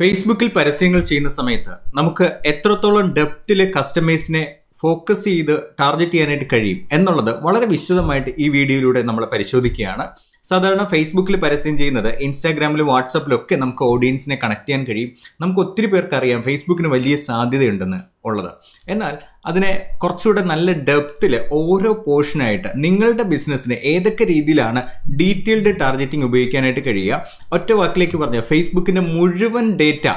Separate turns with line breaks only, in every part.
ഫേസ്ബുക്കിൽ പരസ്യങ്ങൾ ചെയ്യുന്ന സമയത്ത് നമുക്ക് എത്രത്തോളം ഡെപ്തിൽ കസ്റ്റമേഴ്സിനെ ഫോക്കസ് ചെയ്ത് ടാർഗറ്റ് ചെയ്യാനായിട്ട് കഴിയും എന്നുള്ളത് വളരെ വിശദമായിട്ട് ഈ വീഡിയോയിലൂടെ നമ്മൾ പരിശോധിക്കുകയാണ് സാധാരണ ഫേസ്ബുക്കിൽ പരസ്യം ചെയ്യുന്നത് ഇൻസ്റ്റാഗ്രാമിലും വാട്സപ്പിലും ഒക്കെ നമുക്ക് ഓഡിയൻസിനെ കണക്ട് ചെയ്യാൻ കഴിയും നമുക്ക് ഒത്തിരി പേർക്ക് അറിയാം ഫേസ്ബുക്കിന് വലിയ സാധ്യതയുണ്ടെന്ന് ഉള്ളത് എന്നാൽ അതിനെ കുറച്ചുകൂടെ നല്ല ഡെപ്തിൽ ഓരോ പോർഷനായിട്ട് നിങ്ങളുടെ ബിസിനസ്സിന് ഏതൊക്കെ രീതിയിലാണ് ഡീറ്റെയിൽഡ് ടാർഗറ്റിംഗ് ഉപയോഗിക്കാനായിട്ട് കഴിയുക ഒറ്റ വാക്കിലേക്ക് പറഞ്ഞാൽ ഫേസ്ബുക്കിൻ്റെ മുഴുവൻ ഡേറ്റ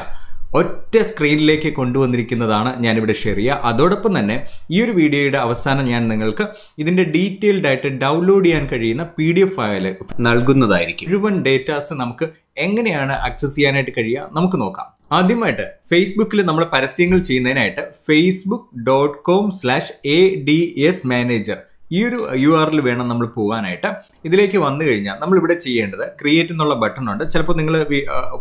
ഒറ്റ സ്ക്രീനിലേക്ക് കൊണ്ടുവന്നിരിക്കുന്നതാണ് ഞാനിവിടെ ഷെയർ ചെയ്യുക അതോടൊപ്പം തന്നെ ഈ ഒരു വീഡിയോയുടെ അവസാനം ഞാൻ നിങ്ങൾക്ക് ഇതിൻ്റെ ഡീറ്റെയിൽഡ് ആയിട്ട് ഡൗൺലോഡ് ചെയ്യാൻ കഴിയുന്ന പി ഡി എഫ് ഫയൽ നൽകുന്നതായിരിക്കും മുഴുവൻ ഡേറ്റാസ് നമുക്ക് എങ്ങനെയാണ് ആക്സസ് ചെയ്യാനായിട്ട് കഴിയുക നമുക്ക് നോക്കാം ആദ്യമായിട്ട് ഫേസ്ബുക്കിൽ നമ്മൾ പരസ്യങ്ങൾ ചെയ്യുന്നതിനായിട്ട് Facebook dot com slash A D S manager ഈ ഒരു യു ആറിൽ വേണം നമ്മൾ പോകാനായിട്ട് ഇതിലേക്ക് വന്നു കഴിഞ്ഞാൽ നമ്മളിവിടെ ചെയ്യേണ്ടത് ക്രിയേറ്റ് എന്നുള്ള ബട്ടൺ ഉണ്ട് ചിലപ്പോൾ നിങ്ങൾ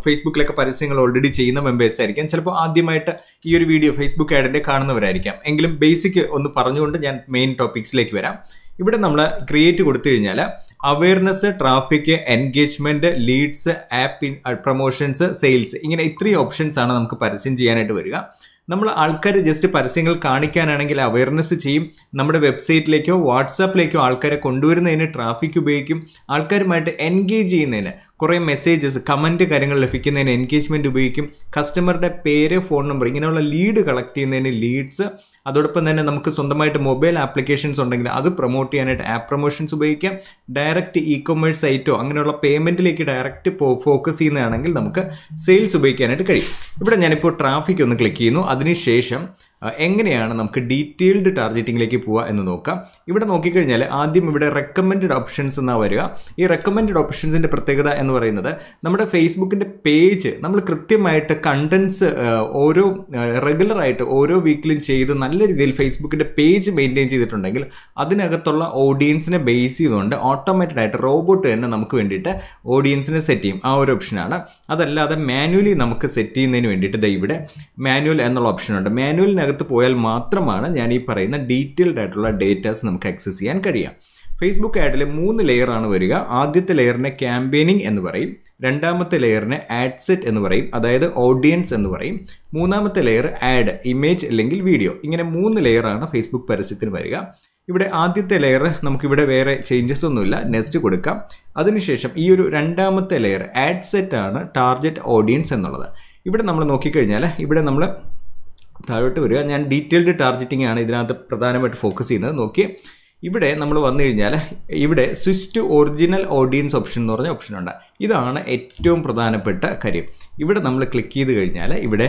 ഫേസ്ബുക്കിലൊക്കെ പരസ്യങ്ങൾ ഓൾറെഡി ചെയ്യുന്ന മെമ്പേഴ്സ് ആയിരിക്കാം ചിലപ്പോൾ ആദ്യമായിട്ട് ഈ ഒരു വീഡിയോ ഫേസ്ബുക്ക് ആഡിൻ്റെ കാണുന്നവരായിരിക്കാം എങ്കിലും ബേസിക് ഒന്ന് പറഞ്ഞുകൊണ്ട് ഞാൻ മെയിൻ ടോപ്പിക്സിലേക്ക് വരാം ഇവിടെ നമ്മൾ ക്രിയേറ്റ് കൊടുത്തു കഴിഞ്ഞാൽ awareness traffic engagement leads app promotions sales ഇങ്ങനെ ഇത്രയും ഓപ്ഷൻസ് ആണ് നമുക്ക് പരസ്യം ചെയ്യാനായിട്ട് വരിക നമ്മൾ ആൾക്കാർ ജസ്റ്റ് പരസ്യങ്ങൾ കാണിക്കാനാണെങ്കിൽ അവയർനെസ് ചെയ്യും നമ്മുടെ വെബ്സൈറ്റിലേക്കോ വാട്സാപ്പിലേക്കോ ആൾക്കാരെ കൊണ്ടുവരുന്നതിന് ട്രാഫിക് ഉപയോഗിക്കും ആൾക്കാരുമായിട്ട് എൻഗേജ് ചെയ്യുന്നതിന് കുറേ മെസ്സേജസ് കമൻറ്റ് കാര്യങ്ങൾ ലഭിക്കുന്നതിന് എൻഗേജ്മെൻ്റ് ഉപയോഗിക്കും കസ്റ്റമറുടെ പേര് ഫോൺ നമ്പർ ഇങ്ങനെയുള്ള ലീഡ് കളക്ട് ചെയ്യുന്നതിന് ലീഡ്സ് അതോടൊപ്പം തന്നെ നമുക്ക് സ്വന്തമായിട്ട് മൊബൈൽ ആപ്ലിക്കേഷൻസ് ഉണ്ടെങ്കിൽ അത് പ്രൊമോട്ട് ചെയ്യാനായിട്ട് ആപ്പ് പ്രൊമോഷൻസ് ഉപയോഗിക്കാം ഡയറക്റ്റ് ഇ കൊമേഴ്സ് സൈറ്റോ അങ്ങനെയുള്ള പേയ്മെൻറ്റിലേക്ക് ഡയറക്റ്റ് ഫോക്കസ് ചെയ്യുന്നതാണെങ്കിൽ നമുക്ക് സെയിൽസ് ഉപയോഗിക്കാനായിട്ട് കഴിയും ഇവിടെ ഞാനിപ്പോൾ ട്രാഫിക് ഒന്ന് ക്ലിക്ക് ചെയ്യുന്നു അതിനുശേഷം എങ്ങനെയാണ് നമുക്ക് ഡീറ്റെയിൽഡ് ടാർഗറ്റിംഗിലേക്ക് പോവുക എന്ന് നോക്കാം ഇവിടെ നോക്കിക്കഴിഞ്ഞാൽ ആദ്യം ഇവിടെ റെക്കമെൻഡ് ഓപ്ഷൻസ് എന്നാ വരിക ഈ റെക്കമെൻഡ് ഓപ്ഷൻസിൻ്റെ പ്രത്യേകത എന്ന് പറയുന്നത് നമ്മുടെ ഫേസ്ബുക്കിൻ്റെ പേജ് നമ്മൾ കൃത്യമായിട്ട് കണ്ടൻസ് ഓരോ റെഗുലറായിട്ട് ഓരോ വീക്കിലും ചെയ്ത് നല്ല രീതിയിൽ ഫേസ്ബുക്കിൻ്റെ പേജ് മെയിൻറ്റെയിൻ ചെയ്തിട്ടുണ്ടെങ്കിൽ അതിനകത്തുള്ള ഓഡിയൻസിനെ ബേസ് ചെയ്തുകൊണ്ട് ഓട്ടോമാറ്റഡ് ആയിട്ട് റോബോട്ട് തന്നെ നമുക്ക് വേണ്ടിയിട്ട് ഓഡിയൻസിനെ സെറ്റ് ചെയ്യും ആ ഒരു ഓപ്ഷനാണ് അതല്ലാതെ മാനുവലി നമുക്ക് സെറ്റ് ചെയ്യുന്നതിന് വേണ്ടിയിട്ട് ഇവിടെ മാനുവൽ എന്നുള്ള ഓപ്ഷനുണ്ട് മാനുവലിനകത്ത് അകത്ത് പോയാൽ മാത്രമാണ് ഞാൻ ഈ പറയുന്ന ഡീറ്റെയിൽഡ് ആയിട്ടുള്ള ഡേറ്റാസ് നമുക്ക് ആക്സസ് ചെയ്യാൻ കഴിയുക ഫേസ്ബുക്ക് ആഡിൽ മൂന്ന് ലെയറാണ് വരിക ആദ്യത്തെ ലെയറിനെ ക്യാമ്പയിനിങ് എന്ന് പറയും രണ്ടാമത്തെ ലെയറിനെ ആഡ് സെറ്റ് എന്ന് പറയും അതായത് ഓഡിയൻസ് എന്ന് പറയും മൂന്നാമത്തെ ലെയർ ആഡ് ഇമേജ് അല്ലെങ്കിൽ വീഡിയോ ഇങ്ങനെ മൂന്ന് ലെയറാണ് ഫേസ്ബുക്ക് പരസ്യത്തിന് വരിക ഇവിടെ ആദ്യത്തെ ലെയർ നമുക്കിവിടെ വേറെ ചേഞ്ചസ് ഒന്നുമില്ല നെക്സ്റ്റ് കൊടുക്കാം അതിനുശേഷം ഈ ഒരു രണ്ടാമത്തെ ലെയർ ആഡ് സെറ്റ് ആണ് ടാർഗറ്റ് ഓഡിയൻസ് എന്നുള്ളത് ഇവിടെ നമ്മൾ നോക്കിക്കഴിഞ്ഞാൽ ഇവിടെ നമ്മൾ താഴോട്ട് വരിക ഞാൻ ഡീറ്റെയിൽഡ് ടാർജറ്റിംഗ് ആണ് ഇതിനകത്ത് പ്രധാനമായിട്ട് ഫോക്കസ് ചെയ്യുന്നത് നോക്കിയേ ഇവിടെ നമ്മൾ വന്നു കഴിഞ്ഞാൽ ഇവിടെ switch to original audience option എന്ന് പറഞ്ഞ ഓപ്ഷൻ ഉണ്ട് ഇതാണ് ഏറ്റവും പ്രധാനപ്പെട്ട കാര്യം ഇവിടെ നമ്മൾ ക്ലിക്ക് ചെയ്ത് കഴിഞ്ഞാൽ ഇവിടെ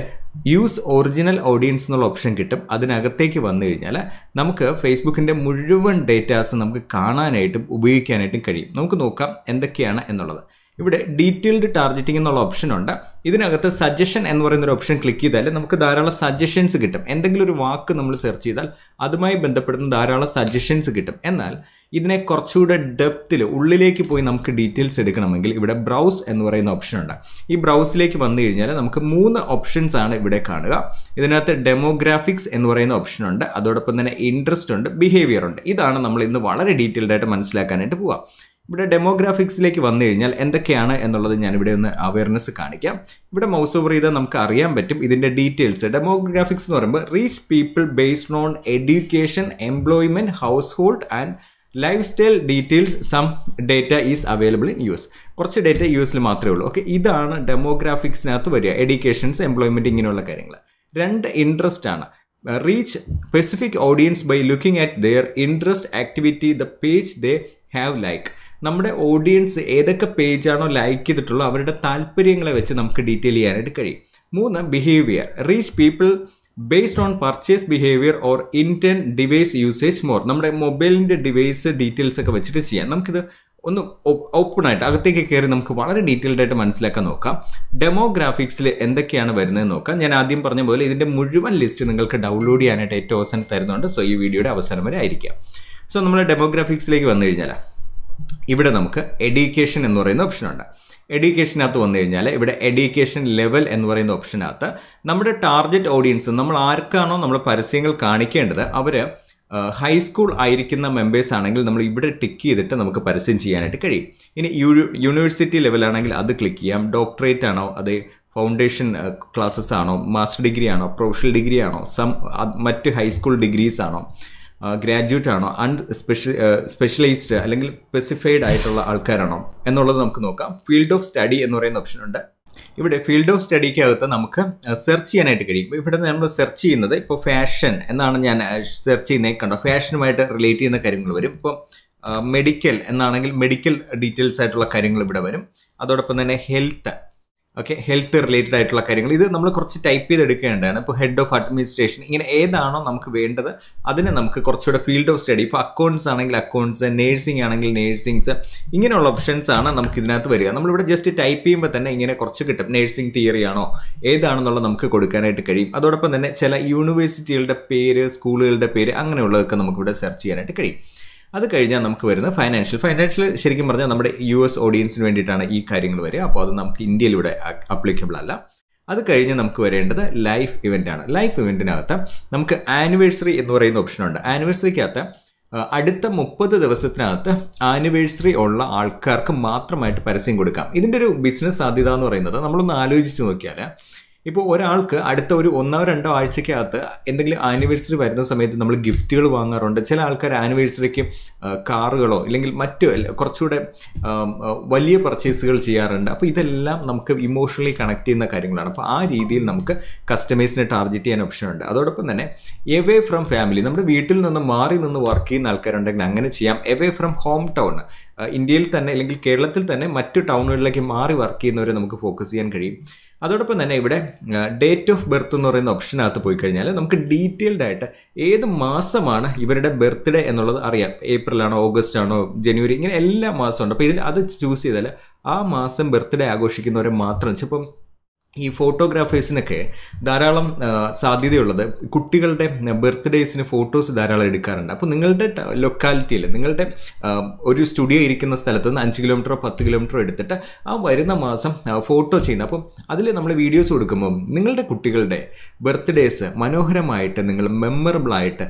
യൂസ് ഒറിജിനൽ ഓഡിയൻസ് എന്നുള്ള ഓപ്ഷൻ കിട്ടും അതിനകത്തേക്ക് വന്നു കഴിഞ്ഞാൽ നമുക്ക് ഫേസ്ബുക്കിൻ്റെ മുഴുവൻ ഡേറ്റാസ് നമുക്ക് കാണാനായിട്ടും ഉപയോഗിക്കാനായിട്ടും കഴിയും നമുക്ക് നോക്കാം എന്തൊക്കെയാണ് എന്നുള്ളത് ഇവിടെ ഡീറ്റെയിൽഡ് ടാർഗറ്റിംഗ് എന്നുള്ള ഓപ്ഷൻ ഉണ്ട് ഇതിനകത്ത് സജഷൻ എന്ന് പറയുന്ന ഒരു ഓപ്ഷൻ ക്ലിക്ക് ചെയ്താൽ നമുക്ക് ധാരാളം സജഷൻസ് കിട്ടും എന്തെങ്കിലും ഒരു വാക്ക് നമ്മൾ സെർച്ച് ചെയ്താൽ അതുമായി ബന്ധപ്പെടുന്ന ധാരാളം സജഷൻസ് കിട്ടും എന്നാൽ ഇതിനെ കുറച്ചുകൂടെ ഡെപ്തിൽ ഉള്ളിലേക്ക് പോയി നമുക്ക് ഡീറ്റെയിൽസ് എടുക്കണമെങ്കിൽ ഇവിടെ ബ്രൗസ് എന്ന് പറയുന്ന ഓപ്ഷൻ ഉണ്ട് ഈ ബ്രൗസിലേക്ക് വന്നു കഴിഞ്ഞാൽ നമുക്ക് മൂന്ന് ഓപ്ഷൻസ് ആണ് ഇവിടെ കാണുക ഇതിനകത്ത് ഡെമോഗ്രാഫിക്സ് എന്ന് പറയുന്ന ഓപ്ഷൻ ഉണ്ട് അതോടൊപ്പം തന്നെ ഇൻട്രസ്റ്റ് ഉണ്ട് ബിഹേവിയർ ഉണ്ട് ഇതാണ് നമ്മൾ ഇന്ന് വളരെ ഡീറ്റെയിൽഡായിട്ട് ആയിട്ട് മനസ്സിലാക്കാനായിട്ട് പോവുക ഇവിടെ ഡെമോഗ്രാഫിക്സിലേക്ക് വന്നു കഴിഞ്ഞാൽ എന്തൊക്കെയാണ് എന്നുള്ളത് ഞാനിവിടെ ഒന്ന് അവയർനെസ് കാണിക്കാം ഇവിടെ മൗസ് ഓവർ ചെയ്താൽ നമുക്ക് അറിയാൻ പറ്റും ഇതിൻ്റെ ഡീറ്റെയിൽസ് ഡെമോഗ്രാഫിക്സ് എന്ന് പറയുമ്പോൾ reach people based on education employment household and lifestyle details some data is available in U S കുറച്ച് ഡേറ്റ യു എസിൽ മാത്രമേ ഉള്ളൂ ഓക്കെ ഇതാണ് ഡെമോഗ്രാഫിക്സിനകത്ത് വരിക എഡ്യൂക്കേഷൻസ് എംപ്ലോയ്മെൻറ്റ് ഇങ്ങനെയുള്ള കാര്യങ്ങൾ രണ്ട് ഇൻട്രസ്റ്റ് ആണ് reach specific audience by looking at their interest activity the page they have like നമ്മുടെ ഓഡിയൻസ് ഏതൊക്കെ പേജാണോ ലൈക്ക് ചെയ്തിട്ടുള്ളൂ അവരുടെ താല്പര്യങ്ങളെ വെച്ച് നമുക്ക് ഡീറ്റെയിൽ ചെയ്യാനായിട്ട് കഴിയും മൂന്ന് behaviour reach people based on purchase behaviour or intent device usage more നമ്മുടെ മൊബൈലിൻ്റെ ഡിവൈസ് ഡീറ്റെയിൽസ് ഒക്കെ വെച്ചിട്ട് ചെയ്യാം നമുക്കിത് ഒന്ന് ഓപ്പൺ ആയിട്ട് അകത്തേക്ക് കയറി നമുക്ക് വളരെ ഡീറ്റെയിൽഡ് ആയിട്ട് മനസ്സിലാക്കാൻ നോക്കാം ഡെമോഗ്രാഫിക്സിൽ എന്തൊക്കെയാണ് വരുന്നത് നോക്കാം ഞാൻ ആദ്യം പറഞ്ഞ പോലെ ഇതിൻ്റെ മുഴുവൻ ലിസ്റ്റ് നിങ്ങൾക്ക് ഡൗൺലോഡ് ചെയ്യാനായിട്ട് ഏറ്റവും അവസാനം തരുന്നുണ്ട് സോ ഈ വീഡിയോയുടെ അവസാനം വരെ ആയിരിക്കാം സോ നമ്മൾ ഡെമോഗ്രാഫിക്സിലേക്ക് വന്നു കഴിഞ്ഞാൽ ഇവിടെ നമുക്ക് എഡ്യൂക്കേഷൻ എന്ന് പറയുന്ന ഓപ്ഷനുണ്ട് എഡ്യൂക്കേഷനകത്ത് വന്നു കഴിഞ്ഞാൽ ഇവിടെ എഡ്യൂക്കേഷൻ ലെവൽ എന്ന് പറയുന്ന ഓപ്ഷനകത്ത് നമ്മുടെ ടാർഗറ്റ് ഓഡിയൻസ് നമ്മൾ ആർക്കാണോ നമ്മൾ പരസ്യങ്ങൾ കാണിക്കേണ്ടത് അവർ ഹൈസ്കൂൾ ആയിരിക്കുന്ന മെമ്പേഴ്സ് ആണെങ്കിൽ നമ്മൾ ഇവിടെ ടിക്ക് ചെയ്തിട്ട് നമുക്ക് പരസ്യം ചെയ്യാനായിട്ട് കഴിയും ഇനി യൂണിവേഴ്സിറ്റി ലെവലാണെങ്കിൽ അത് ക്ലിക്ക് ചെയ്യാം ഡോക്ടറേറ്റ് ആണോ അത് ഫൗണ്ടേഷൻ ക്ലാസ്സസ് ആണോ മാസ്റ്റർ ഡിഗ്രി ആണോ പ്രൊഫഷണൽ ഡിഗ്രി ആണോ സം മറ്റ് ഹൈസ്കൂൾ ഡിഗ്രീസ് ആണോ ഗ്രാജുവേറ്റ് ആണോ അൺ സ്പെഷ്യ സ്പെഷ്യലൈസ്ഡ് അല്ലെങ്കിൽ സ്പെസിഫൈഡ് ആയിട്ടുള്ള ആൾക്കാരാണോ എന്നുള്ളത് നമുക്ക് നോക്കാം ഫീൽഡ് ഓഫ് സ്റ്റഡി എന്ന് പറയുന്ന ഓപ്ഷൻ ഉണ്ട് ഇവിടെ ഫീൽഡ് ഓഫ് സ്റ്റഡിക്കകത്ത് നമുക്ക് സെർച്ച് ചെയ്യാനായിട്ട് കഴിയും ഇവിടെ നമ്മൾ സെർച്ച് ചെയ്യുന്നത് ഇപ്പോൾ ഫാഷൻ എന്നാണ് ഞാൻ സെർച്ച് ചെയ്യുന്നത് കണ്ടോ ഫാഷനുമായിട്ട് റിലേറ്റ് ചെയ്യുന്ന കാര്യങ്ങൾ വരും ഇപ്പോൾ മെഡിക്കൽ എന്നാണെങ്കിൽ മെഡിക്കൽ ഡീറ്റെയിൽസ് ആയിട്ടുള്ള കാര്യങ്ങൾ ഇവിടെ വരും അതോടൊപ്പം തന്നെ ഹെൽത്ത് ഓക്കെ ഹെൽത്ത് റിലേറ്റഡ് ആയിട്ടുള്ള കാര്യങ്ങൾ ഇത് നമ്മൾ കുറച്ച് ടൈപ്പ് ചെയ്ത് എടുക്കേണ്ടതാണ് ഇപ്പോൾ ഹെഡ് ഓഫ് അഡ്മിനിസ്ട്രേഷൻ ഇങ്ങനെ ഏതാണോ നമുക്ക് വേണ്ടത് അതിനെ നമുക്ക് കുറച്ചുകൂടെ ഫീൽഡ് ഓഫ് സ്റ്റഡി ഇപ്പോൾ അക്കൗണ്ട്സ് ആണെങ്കിൽ അക്കൗണ്ട്സ് നേഴ്സിംഗ് ആണെങ്കിൽ നേഴ്സിംഗ്സ് ഇങ്ങനെയുള്ള ഓപ്ഷൻസ് ആണ് നമുക്ക് ഇതിനകത്ത് വരിക നമ്മളിവിടെ ജസ്റ്റ് ടൈപ്പ് ചെയ്യുമ്പോൾ തന്നെ ഇങ്ങനെ കുറച്ച് കിട്ടും നേഴ്സിംഗ് തിയറി ആണോ ഏതാണെന്നുള്ളത് നമുക്ക് കൊടുക്കാനായിട്ട് കഴിയും അതോടൊപ്പം തന്നെ ചില യൂണിവേഴ്സിറ്റികളുടെ പേര് സ്കൂളുകളുടെ പേര് അങ്ങനെയുള്ളതൊക്കെ നമുക്കിവിടെ സെർച്ച് ചെയ്യാനായിട്ട് കഴിയും അത് കഴിഞ്ഞാൽ നമുക്ക് വരുന്ന ഫൈനാൻഷ്യൽ ഫൈനാൻഷ്യൽ ശരിക്കും പറഞ്ഞാൽ നമ്മുടെ യു എസ് ഓഡിയൻസിന് വേണ്ടിയിട്ടാണ് ഈ കാര്യങ്ങൾ വരിക അപ്പോൾ അത് നമുക്ക് ഇന്ത്യയിലൂടെ അപ്ലിക്കബിൾ അല്ല അത് കഴിഞ്ഞ് നമുക്ക് വരേണ്ടത് ലൈഫ് ഇവൻ്റ് ആണ് ലൈഫ് ഇവൻറ്റിനകത്ത് നമുക്ക് ആനിവേഴ്സറി എന്ന് പറയുന്ന ഓപ്ഷനുണ്ട് ആനിവേഴ്സറിക്കകത്ത് അടുത്ത മുപ്പത് ദിവസത്തിനകത്ത് ആനിവേഴ്സറി ഉള്ള ആൾക്കാർക്ക് മാത്രമായിട്ട് പരസ്യം കൊടുക്കാം ഇതിൻ്റെ ഒരു ബിസിനസ് സാധ്യത എന്ന് പറയുന്നത് നമ്മളൊന്ന് ആലോചിച്ച് നോക്കിയാൽ ഇപ്പോൾ ഒരാൾക്ക് അടുത്ത ഒരു ഒന്നോ രണ്ടോ ആഴ്ചക്കകത്ത് എന്തെങ്കിലും ആനിവേഴ്സറി വരുന്ന സമയത്ത് നമ്മൾ ഗിഫ്റ്റുകൾ വാങ്ങാറുണ്ട് ചില ആൾക്കാർ ആനിവേഴ്സറിക്ക് കാറുകളോ അല്ലെങ്കിൽ മറ്റു കുറച്ചുകൂടെ വലിയ പർച്ചേസുകൾ ചെയ്യാറുണ്ട് അപ്പോൾ ഇതെല്ലാം നമുക്ക് ഇമോഷണലി കണക്ട് ചെയ്യുന്ന കാര്യങ്ങളാണ് അപ്പോൾ ആ രീതിയിൽ നമുക്ക് കസ്റ്റമേഴ്സിനെ ടാർഗറ്റ് ചെയ്യാൻ ഓപ്ഷൻ ഉണ്ട് അതോടൊപ്പം തന്നെ എവേ ഫ്രം ഫാമിലി നമ്മുടെ വീട്ടിൽ നിന്ന് മാറി നിന്ന് വർക്ക് ചെയ്യുന്ന ആൾക്കാരുണ്ടെങ്കിൽ അങ്ങനെ ചെയ്യാം എവേ ഫ്രം ഹോം ടൗൺ ഇന്ത്യയിൽ തന്നെ അല്ലെങ്കിൽ കേരളത്തിൽ തന്നെ മറ്റു ടൗണുകളിലേക്ക് മാറി വർക്ക് ചെയ്യുന്നവരെ നമുക്ക് ഫോക്കസ് ചെയ്യാൻ കഴിയും അതോടൊപ്പം തന്നെ ഇവിടെ ഡേറ്റ് ഓഫ് ബർത്ത് എന്ന് പറയുന്ന ഓപ്ഷനകത്ത് പോയി കഴിഞ്ഞാൽ നമുക്ക് ഡീറ്റെയിൽഡ് ആയിട്ട് ഏത് മാസമാണ് ഇവരുടെ ബർത്ത്ഡേ എന്നുള്ളത് അറിയാം ഏപ്രിൽ ആണോ ഓഗസ്റ്റ് ആണോ ജനുവരി ഇങ്ങനെ എല്ലാ മാസമുണ്ട് അപ്പോൾ ഇതിൽ അത് ചൂസ് ചെയ്താൽ ആ മാസം ബർത്ത്ഡേ ആഘോഷിക്കുന്നവരെ മാത്രം ഇപ്പം ഈ ഫോട്ടോഗ്രാഫേഴ്സിനൊക്കെ ധാരാളം സാധ്യതയുള്ളത് കുട്ടികളുടെ ബർത്ത്ഡേയ്സിന് ഫോട്ടോസ് ധാരാളം എടുക്കാറുണ്ട് അപ്പോൾ നിങ്ങളുടെ ലൊക്കാലിറ്റിയിൽ നിങ്ങളുടെ ഒരു സ്റ്റുഡിയോ ഇരിക്കുന്ന സ്ഥലത്ത് നിന്ന് അഞ്ച് കിലോമീറ്ററോ പത്ത് കിലോമീറ്ററോ എടുത്തിട്ട് ആ വരുന്ന മാസം ഫോട്ടോ ചെയ്യുന്നത് അപ്പം അതിൽ നമ്മൾ വീഡിയോസ് കൊടുക്കുമ്പം നിങ്ങളുടെ കുട്ടികളുടെ ബർത്ത്ഡേയ്സ് മനോഹരമായിട്ട് നിങ്ങൾ മെമ്മറബിളായിട്ട്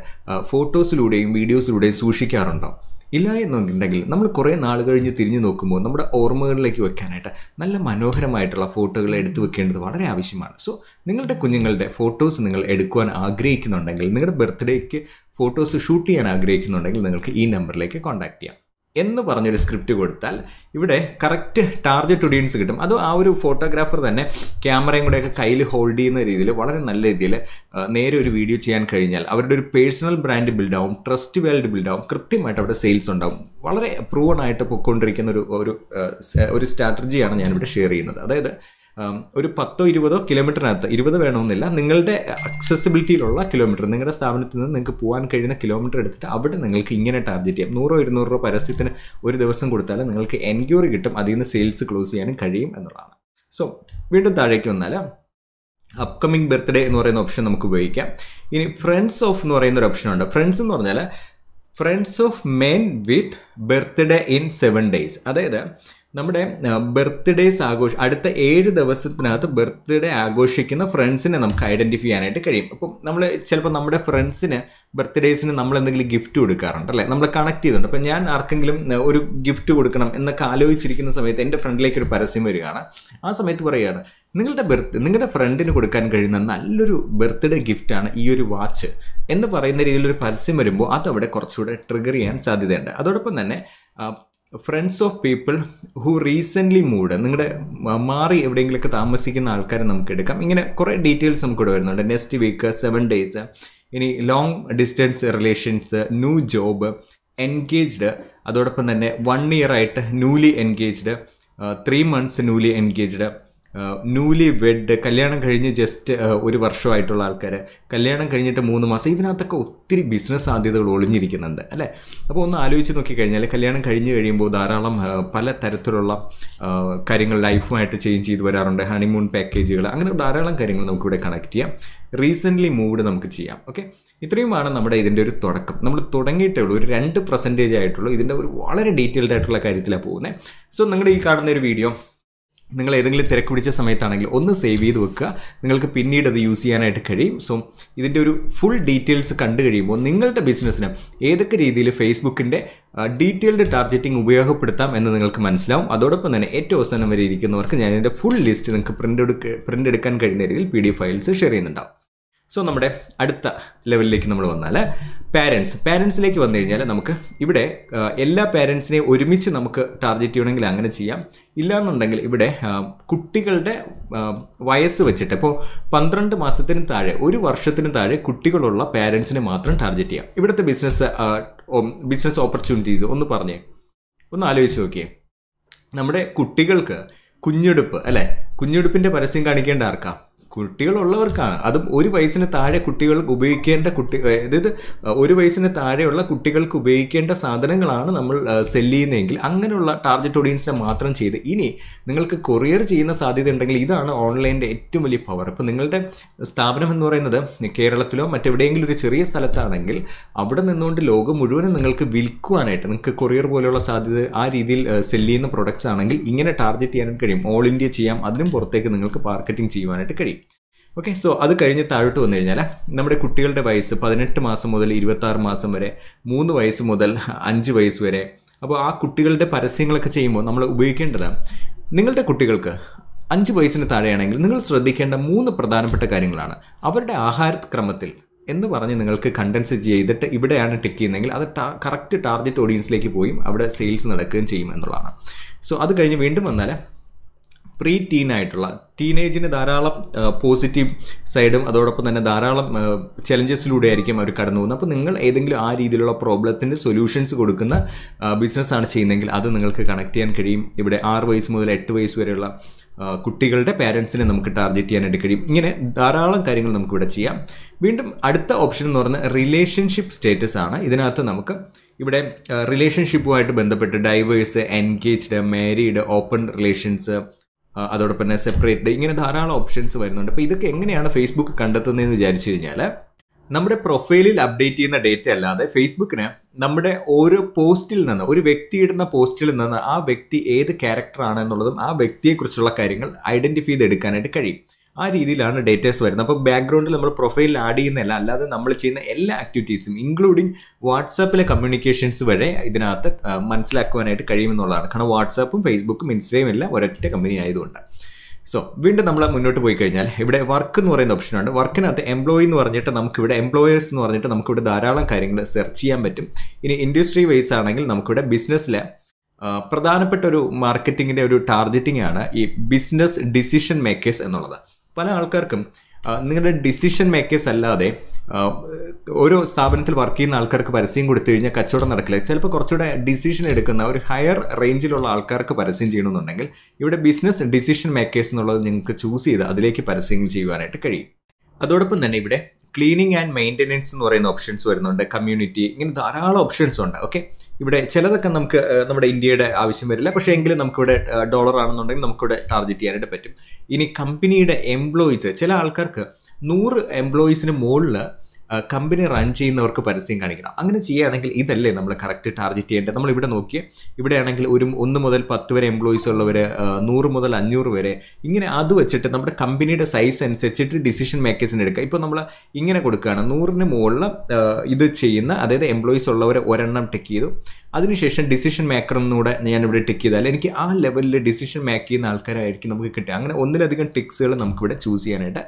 ഫോട്ടോസിലൂടെയും വീഡിയോസിലൂടെയും സൂക്ഷിക്കാറുണ്ടോ ഇല്ല എന്നുണ്ടെങ്കിൽ നമ്മൾ കുറേ നാൾ കഴിഞ്ഞ് തിരിഞ്ഞു നോക്കുമ്പോൾ നമ്മുടെ ഓർമ്മകളിലേക്ക് വെക്കാനായിട്ട് നല്ല മനോഹരമായിട്ടുള്ള ഫോട്ടോകൾ എടുത്തു വെക്കേണ്ടത് വളരെ ആവശ്യമാണ് സോ നിങ്ങളുടെ കുഞ്ഞുങ്ങളുടെ ഫോട്ടോസ് നിങ്ങൾ എടുക്കുവാൻ ആഗ്രഹിക്കുന്നുണ്ടെങ്കിൽ നിങ്ങളുടെ ബർത്ത്ഡേക്ക് ഫോട്ടോസ് ഷൂട്ട് ചെയ്യാൻ ആഗ്രഹിക്കുന്നുണ്ടെങ്കിൽ നിങ്ങൾക്ക് ഈ നമ്പറിലേക്ക് കോൺടാക്ട് ചെയ്യാം എന്ന് പറഞ്ഞൊരു സ്ക്രിപ്റ്റ് കൊടുത്താൽ ഇവിടെ കറക്റ്റ് ടാർഗറ്റ് ഒഡിയൻസ് കിട്ടും അത് ആ ഒരു ഫോട്ടോഗ്രാഫർ തന്നെ ക്യാമറയും കൂടെയൊക്കെ കയ്യിൽ ഹോൾഡ് ചെയ്യുന്ന രീതിയിൽ വളരെ നല്ല രീതിയിൽ നേരെ ഒരു വീഡിയോ ചെയ്യാൻ കഴിഞ്ഞാൽ അവരുടെ ഒരു പേഴ്സണൽ ബ്രാൻഡ് ബിൽഡാവും ട്രസ്റ്റ് വേൾഡ് ബിൽഡാവും കൃത്യമായിട്ട് അവിടെ സെയിൽസ് ഉണ്ടാവും വളരെ പ്രൂവൺ ആയിട്ട് പൊയ്ക്കൊണ്ടിരിക്കുന്ന ഒരു ഒരു സ്ട്രാറ്റജിയാണ് ഞാനിവിടെ ഷെയർ ചെയ്യുന്നത് അതായത് ഒരു പത്തോ ഇരുപതോ കിലോമീറ്ററിനകത്ത് ഇരുപത് വേണമെന്നില്ല നിങ്ങളുടെ അക്സസിബിലിറ്റിയിലുള്ള കിലോമീറ്റർ നിങ്ങളുടെ സ്ഥാപനത്തിൽ നിന്ന് നിങ്ങൾക്ക് പോകാൻ കഴിയുന്ന കിലോമീറ്റർ എടുത്തിട്ട് അവിടെ നിങ്ങൾക്ക് ഇങ്ങനെ ടാർഗറ്റ് ചെയ്യാം നൂറോ ഇരുന്നൂറോ പരസ്യത്തിന് ഒരു ദിവസം കൊടുത്താൽ നിങ്ങൾക്ക് എൻക്വയറി കിട്ടും അതിൽ നിന്ന് സെയിൽസ് ക്ലോസ് ചെയ്യാനും കഴിയും എന്നുള്ളതാണ് സോ വീണ്ടും താഴേക്ക് വന്നാൽ അപ്കമിങ് ബർത്ത്ഡേ എന്ന് പറയുന്ന ഓപ്ഷൻ നമുക്ക് ഉപയോഗിക്കാം ഇനി ഫ്രണ്ട്സ് ഓഫ് എന്ന് പറയുന്ന ഒരു ഓപ്ഷനുണ്ട് ഫ്രണ്ട്സ് എന്ന് പറഞ്ഞാൽ friends of men with birthday in seven days അതായത് നമ്മുടെ ബർത്ത്ഡേസ് ആഘോഷ അടുത്ത ഏഴ് ദിവസത്തിനകത്ത് ബർത്ത്ഡേ ആഘോഷിക്കുന്ന ഫ്രണ്ട്സിനെ നമുക്ക് ഐഡൻറ്റിഫൈ ചെയ്യാനായിട്ട് കഴിയും അപ്പം നമ്മൾ ചിലപ്പോൾ നമ്മുടെ ഫ്രണ്ട്സിന് ബർത്ത്ഡേസിന് നമ്മൾ എന്തെങ്കിലും ഗിഫ്റ്റ് കൊടുക്കാറുണ്ട് അല്ലേ നമ്മൾ കണക്ട് ചെയ്തിട്ടുണ്ട് അപ്പം ഞാൻ ആർക്കെങ്കിലും ഒരു ഗിഫ്റ്റ് കൊടുക്കണം എന്നൊക്കെ ആലോചിച്ചിരിക്കുന്ന സമയത്ത് എൻ്റെ ഫ്രണ്ടിലേക്ക് ഒരു പരസ്യം വരികയാണ് ആ സമയത്ത് പറയുകയാണ് നിങ്ങളുടെ ബർത്ത് നിങ്ങളുടെ ഫ്രണ്ടിന് കൊടുക്കാൻ കഴിയുന്ന നല്ലൊരു ബർത്ത്ഡേ ഗിഫ്റ്റാണ് ഈ ഒരു വാച്ച് എന്ന് പറയുന്ന രീതിയിലൊരു പരസ്യം വരുമ്പോൾ അതവിടെ കുറച്ചുകൂടെ ട്രിഗർ ചെയ്യാൻ സാധ്യതയുണ്ട് അതോടൊപ്പം തന്നെ friends of people who recently moved നിങ്ങളുടെ മാറി എവിടെയെങ്കിലുമൊക്കെ താമസിക്കുന്ന ആൾക്കാരെ നമുക്ക് എടുക്കാം ഇങ്ങനെ കുറേ ഡീറ്റെയിൽസ് നമുക്കിവിടെ വരുന്നുണ്ട് നെക്സ്റ്റ് വീക്ക് സെവൻ ഡേയ്സ് ഇനി long distance relations new job engaged അതോടൊപ്പം തന്നെ വൺ ഇയർ ആയിട്ട് newly engaged three months newly engaged newly wed കല്യാണം കഴിഞ്ഞ് ജസ്റ്റ് ഒരു വർഷമായിട്ടുള്ള ആൾക്കാർ കല്യാണം കഴിഞ്ഞിട്ട് മൂന്ന് മാസം ഇതിനകത്തൊക്കെ ഒത്തിരി ബിസിനസ് സാധ്യതകൾ ഒളിഞ്ഞിരിക്കുന്നുണ്ട് അല്ലേ അപ്പോൾ ഒന്ന് ആലോചിച്ച് നോക്കിക്കഴിഞ്ഞാൽ കല്യാണം കഴിഞ്ഞ് കഴിയുമ്പോൾ ധാരാളം പല തരത്തിലുള്ള കാര്യങ്ങൾ ലൈഫുമായിട്ട് ചേഞ്ച് ചെയ്ത് വരാറുണ്ട് ഹണിമൂൺ പാക്കേജുകൾ അങ്ങനെ ധാരാളം കാര്യങ്ങൾ നമുക്കിവിടെ കണക്ട് ചെയ്യാം റീസെൻ്റ്ലി മൂവ്ഡ് നമുക്ക് ചെയ്യാം ഓക്കെ ഇത്രയുമാണ് നമ്മുടെ ഇതിൻ്റെ ഒരു തുടക്കം നമ്മൾ തുടങ്ങിയിട്ടേ ഉള്ളൂ ഒരു രണ്ട് പെർസെൻറ്റേജ് ആയിട്ടുള്ളൂ ഇതിൻ്റെ ഒരു വളരെ ഡീറ്റെയിൽഡ് ആയിട്ടുള്ള കാര്യത്തിലാണ് പോകുന്നത് സോ നിങ്ങളുടെ ഈ കാണുന്ന ഒരു വീഡിയോ നിങ്ങൾ ഏതെങ്കിലും തിരക്ക് പിടിച്ച സമയത്താണെങ്കിൽ ഒന്ന് സേവ് ചെയ്ത് വെക്കുക നിങ്ങൾക്ക് പിന്നീട് അത് യൂസ് ചെയ്യാനായിട്ട് കഴിയും സോ ഇതിൻ്റെ ഒരു ഫുൾ ഡീറ്റെയിൽസ് കണ്ടു കഴിയുമ്പോൾ നിങ്ങളുടെ ബിസിനസ്സിന് ഏതൊക്കെ രീതിയിൽ ഫേസ്ബുക്കിൻ്റെ ഡീറ്റെയിൽഡ് ടാർഗറ്റിംഗ് ഉപയോഗപ്പെടുത്താം എന്ന് നിങ്ങൾക്ക് മനസ്സിലാവും അതോടൊപ്പം തന്നെ ഏറ്റവും അവസാനം വരെ ഇരിക്കുന്നവർക്ക് ഞാൻ എൻ്റെ ഫുൾ ലിസ്റ്റ് നിങ്ങൾക്ക് പ്രിൻ്റ് എടുക്ക പ്രിൻ്റ് എടുക്കാൻ കഴിയുന്ന രീതിയിൽ പി ഡി ഫയൽസ് ഷെയർ ചെയ്യുന്നുണ്ടാവും സോ നമ്മുടെ അടുത്ത ലെവലിലേക്ക് നമ്മൾ വന്നാൽ പാരൻസ് പാരൻസിലേക്ക് വന്നു കഴിഞ്ഞാൽ നമുക്ക് ഇവിടെ എല്ലാ പാരൻസിനെയും ഒരുമിച്ച് നമുക്ക് ടാർഗറ്റ് ചെയ്യണമെങ്കിൽ അങ്ങനെ ചെയ്യാം ഇല്ലാന്നുണ്ടെങ്കിൽ ഇവിടെ കുട്ടികളുടെ വയസ്സ് വെച്ചിട്ട് ഇപ്പോൾ പന്ത്രണ്ട് മാസത്തിന് താഴെ ഒരു വർഷത്തിന് താഴെ കുട്ടികളുള്ള പാരൻസിനെ മാത്രം ടാർഗറ്റ് ചെയ്യാം ഇവിടുത്തെ ബിസിനസ് ബിസിനസ് ഓപ്പർച്യൂണിറ്റീസ് ഒന്ന് പറഞ്ഞേ ഒന്ന് ആലോചിച്ച് നോക്കിയേ നമ്മുടെ കുട്ടികൾക്ക് കുഞ്ഞെടുപ്പ് അല്ലേ കുഞ്ഞെടുപ്പിന്റെ പരസ്യം കാണിക്കേണ്ട ആർക്കാം കുട്ടികളുള്ളവർക്കാണ് അതും ഒരു വയസ്സിന് താഴെ കുട്ടികൾ ഉപയോഗിക്കേണ്ട കുട്ടി അതായത് ഒരു വയസ്സിന് താഴെയുള്ള കുട്ടികൾക്ക് ഉപയോഗിക്കേണ്ട സാധനങ്ങളാണ് നമ്മൾ സെല് ചെയ്യുന്നതെങ്കിൽ അങ്ങനെയുള്ള ടാർഗറ്റ് ഓഡിയൻസിനെ മാത്രം ചെയ്ത് ഇനി നിങ്ങൾക്ക് കൊറിയർ ചെയ്യുന്ന സാധ്യത ഉണ്ടെങ്കിൽ ഇതാണ് ഓൺലൈൻ്റെ ഏറ്റവും വലിയ പവർ ഇപ്പോൾ നിങ്ങളുടെ സ്ഥാപനം എന്ന് പറയുന്നത് കേരളത്തിലോ മറ്റെവിടെയെങ്കിലും ഒരു ചെറിയ സ്ഥലത്താണെങ്കിൽ അവിടെ നിന്നുകൊണ്ട് ലോകം മുഴുവനും നിങ്ങൾക്ക് വിൽക്കുവാനായിട്ട് നിങ്ങൾക്ക് കൊറിയർ പോലെയുള്ള സാധ്യത ആ രീതിയിൽ സെല് ചെയ്യുന്ന പ്രൊഡക്ട്സ് ആണെങ്കിൽ ഇങ്ങനെ ടാർഗറ്റ് ചെയ്യാനായിട്ട് കഴിയും ഓൾ ഇന്ത്യ ചെയ്യാം അതിനും പുറത്തേക്ക് നിങ്ങൾക്ക് മാർക്കറ്റിംഗ് ചെയ്യുവാനായിട്ട് കഴിയും ഓക്കെ സോ അത് കഴിഞ്ഞ് താഴോട്ട് വന്നു കഴിഞ്ഞാൽ നമ്മുടെ കുട്ടികളുടെ വയസ്സ് പതിനെട്ട് മാസം മുതൽ ഇരുപത്താറ് മാസം വരെ മൂന്ന് വയസ്സ് മുതൽ അഞ്ച് വയസ്സ് വരെ അപ്പോൾ ആ കുട്ടികളുടെ പരസ്യങ്ങളൊക്കെ ചെയ്യുമ്പോൾ നമ്മൾ ഉപയോഗിക്കേണ്ടതാണ് നിങ്ങളുടെ കുട്ടികൾക്ക് അഞ്ച് വയസ്സിന് താഴെയാണെങ്കിൽ നിങ്ങൾ ശ്രദ്ധിക്കേണ്ട മൂന്ന് പ്രധാനപ്പെട്ട കാര്യങ്ങളാണ് അവരുടെ ആഹാരക്രമത്തിൽ എന്ന് പറഞ്ഞ് നിങ്ങൾക്ക് കണ്ടൻസ് ചെയ്തിട്ട് ഇവിടെയാണ് ടിക്ക് ചെയ്യുന്നതെങ്കിൽ അത് കറക്റ്റ് ടാർഗറ്റ് ഓഡിയൻസിലേക്ക് പോയി അവിടെ സെയിൽസ് നടക്കുകയും ചെയ്യും എന്നുള്ളതാണ് സോ അത് കഴിഞ്ഞ് വീണ്ടും വന്നാൽ പ്രീ ടീൻ ആയിട്ടുള്ള ടീനേജിന് ധാരാളം പോസിറ്റീവ് സൈഡും അതോടൊപ്പം തന്നെ ധാരാളം ചലഞ്ചസിലൂടെ ആയിരിക്കും അവർ കടന്നു പോകുന്നത് അപ്പോൾ നിങ്ങൾ ഏതെങ്കിലും ആ രീതിയിലുള്ള പ്രോബ്ലത്തിൻ്റെ സൊല്യൂഷൻസ് കൊടുക്കുന്ന ബിസിനസ്സാണ് ചെയ്യുന്നതെങ്കിൽ അത് നിങ്ങൾക്ക് കണക്ട് ചെയ്യാൻ കഴിയും ഇവിടെ ആറ് വയസ്സ് മുതൽ എട്ട് വയസ്സ് വരെയുള്ള കുട്ടികളുടെ പാരൻസിനെ നമുക്ക് ടാർഗറ്റ് ചെയ്യാനായിട്ട് കഴിയും ഇങ്ങനെ ധാരാളം കാര്യങ്ങൾ നമുക്കിവിടെ ചെയ്യാം വീണ്ടും അടുത്ത ഓപ്ഷൻ എന്ന് പറഞ്ഞാൽ റിലേഷൻഷിപ്പ് സ്റ്റേറ്റസ് ആണ് ഇതിനകത്ത് നമുക്ക് ഇവിടെ റിലേഷൻഷിപ്പുമായിട്ട് ബന്ധപ്പെട്ട് divorce engaged married open relations അതോടൊപ്പം തന്നെ സെപ്പറേറ്റ് ഇങ്ങനെ ധാരാളം ഓപ്ഷൻസ് വരുന്നുണ്ട് അപ്പോൾ ഇതൊക്കെ എങ്ങനെയാണ് ഫേസ്ബുക്ക് കണ്ടെത്തുന്നതെന്ന് വിചാരിച്ചു കഴിഞ്ഞാൽ നമ്മുടെ പ്രൊഫൈലിൽ അപ്ഡേറ്റ് ചെയ്യുന്ന ഡേറ്റ അല്ലാതെ ഫേസ്ബുക്കിന് നമ്മുടെ ഓരോ പോസ്റ്റിൽ നിന്ന് ഒരു വ്യക്തി ഇടുന്ന പോസ്റ്റിൽ നിന്ന് ആ വ്യക്തി ഏത് ക്യാരക്ടറാണ് എന്നുള്ളതും ആ വ്യക്തിയെക്കുറിച്ചുള്ള കാര്യങ്ങൾ ഐഡന്റിഫൈ ചെയ്തെടുക്കാനായിട്ട് കഴിയും ആ രീതിയിലാണ് ഡേറ്റേഴ്സ് വരുന്നത് അപ്പോൾ ബാക്ക്ഗ്രൗണ്ടിൽ നമ്മൾ പ്രൊഫൈലിൽ ആഡ് ചെയ്യുന്നതല്ല അല്ലാതെ നമ്മൾ ചെയ്യുന്ന എല്ലാ ആക്ടിവിറ്റീസും ഇൻക്ലൂഡിങ് വാട്സാപ്പിലെ കമ്മ്യൂണിക്കേഷൻസ് വരെ ഇതിനകത്ത് മനസ്സിലാക്കുവാനായിട്ട് കഴിയുമെന്നുള്ളതാണ് കാരണം വാട്സാപ്പും ഫേസ്ബുക്കും ഇൻസ്റ്റഗ്രാം എല്ലാം ഒരൊറ്റ കമ്പനി ആയതുകൊണ്ട് സോ വീണ്ടും നമ്മൾ മുന്നോട്ട് പോയി കഴിഞ്ഞാൽ ഇവിടെ വർക്ക് എന്ന് പറയുന്ന ഓപ്ഷനുണ്ട് വർക്കിനകത്ത് എംപ്ലോയി എന്ന് പറഞ്ഞിട്ട് നമുക്കിവിടെ എംപ്ലോയേഴ്സ് എന്ന് പറഞ്ഞിട്ട് നമുക്കിവിടെ ധാരാളം കാര്യങ്ങൾ സെർച്ച് ചെയ്യാൻ പറ്റും ഇനി ഇൻഡസ്ട്രി വൈസ് ആണെങ്കിൽ നമുക്കിവിടെ ബിസിനസ്സിലെ പ്രധാനപ്പെട്ട ഒരു മാർക്കറ്റിങ്ങിൻ്റെ ഒരു ടാർഗറ്റിംഗ് ആണ് ഈ ബിസിനസ് ഡിസിഷൻ മേക്കേഴ്സ് എന്നുള്ളത് പല ആൾക്കാർക്കും നിങ്ങളുടെ ഡിസിഷൻ മേക്കേഴ്സ് അല്ലാതെ ഒരു സ്ഥാപനത്തിൽ വർക്ക് ചെയ്യുന്ന ആൾക്കാർക്ക് പരസ്യം കൊടുത്തു കഴിഞ്ഞാൽ കച്ചവടം നടക്കില്ല ചിലപ്പോൾ കുറച്ചുകൂടെ ഡിസിഷൻ എടുക്കുന്ന ഒരു ഹയർ റേഞ്ചിലുള്ള ആൾക്കാർക്ക് പരസ്യം ചെയ്യണമെന്നുണ്ടെങ്കിൽ ഇവിടെ ബിസിനസ് ഡിസിഷൻ മേക്കേഴ്സ് എന്നുള്ളത് നിങ്ങൾക്ക് ചൂസ് ചെയ്ത് അതിലേക്ക് പരസ്യങ്ങൾ ചെയ്യുവാനായിട്ട് കഴിയും അതോടൊപ്പം തന്നെ ഇവിടെ ക്ലീനിങ് ആൻഡ് മെയിൻ്റെനൻസ് എന്ന് പറയുന്ന ഓപ്ഷൻസ് വരുന്നുണ്ട് കമ്മ്യൂണിറ്റി ഇങ്ങനെ ധാരാളം ഓപ്ഷൻസ് ഉണ്ട് ഓക്കെ ഇവിടെ ചിലതൊക്കെ നമുക്ക് നമ്മുടെ ഇന്ത്യയുടെ ആവശ്യം വരില്ല പക്ഷേ എങ്കിലും നമുക്കിവിടെ ഡോളർ ആണെന്നുണ്ടെങ്കിൽ നമുക്കിവിടെ ടാർഗറ്റ് ചെയ്യാനായിട്ട് പറ്റും ഇനി കമ്പനിയുടെ എംപ്ലോയീസ് ചില ആൾക്കാർക്ക് നൂറ് എംപ്ലോയീസിന് മുകളിൽ കമ്പനി റൺ ചെയ്യുന്നവർക്ക് പരസ്യം കാണിക്കണം അങ്ങനെ ചെയ്യുകയാണെങ്കിൽ ഇതല്ലേ നമ്മൾ കറക്റ്റ് ടാർഗറ്റ് ചെയ്യേണ്ടത് നമ്മൾ ഇവിടെ നോക്കി ഇവിടെയാണെങ്കിൽ ഒരു ഒന്ന് മുതൽ പത്ത് വരെ എംപ്ലോയീസ് ഉള്ളവർ നൂറ് മുതൽ അഞ്ഞൂറ് വരെ ഇങ്ങനെ അത് വെച്ചിട്ട് നമ്മുടെ കമ്പനിയുടെ സൈസ് അനുസരിച്ചിട്ട് ഡിസിഷൻ മേക്കേഴ്സിന് എടുക്കുക ഇപ്പോൾ നമ്മൾ ഇങ്ങനെ കൊടുക്കുകയാണ് നൂറിന് മുകളിൽ ഇത് ചെയ്യുന്ന അതായത് എംപ്ലോയീസ് ഉള്ളവരെ ഒരെണ്ണം ടിക്ക് ചെയ്തു അതിനുശേഷം ഡിസിഷൻ മേക്കർ ഞാൻ ഇവിടെ ടിക്ക് ചെയ്താൽ എനിക്ക് ആ ലെവലിൽ ഡിസിഷൻ മേക്ക് ചെയ്യുന്ന ആൾക്കാരായിരിക്കും നമുക്ക് കിട്ടുക അങ്ങനെ ഒന്നിലധികം ടിക്സുകൾ നമുക്കിവിടെ ചൂസ് ചെയ്യാനായിട്ട്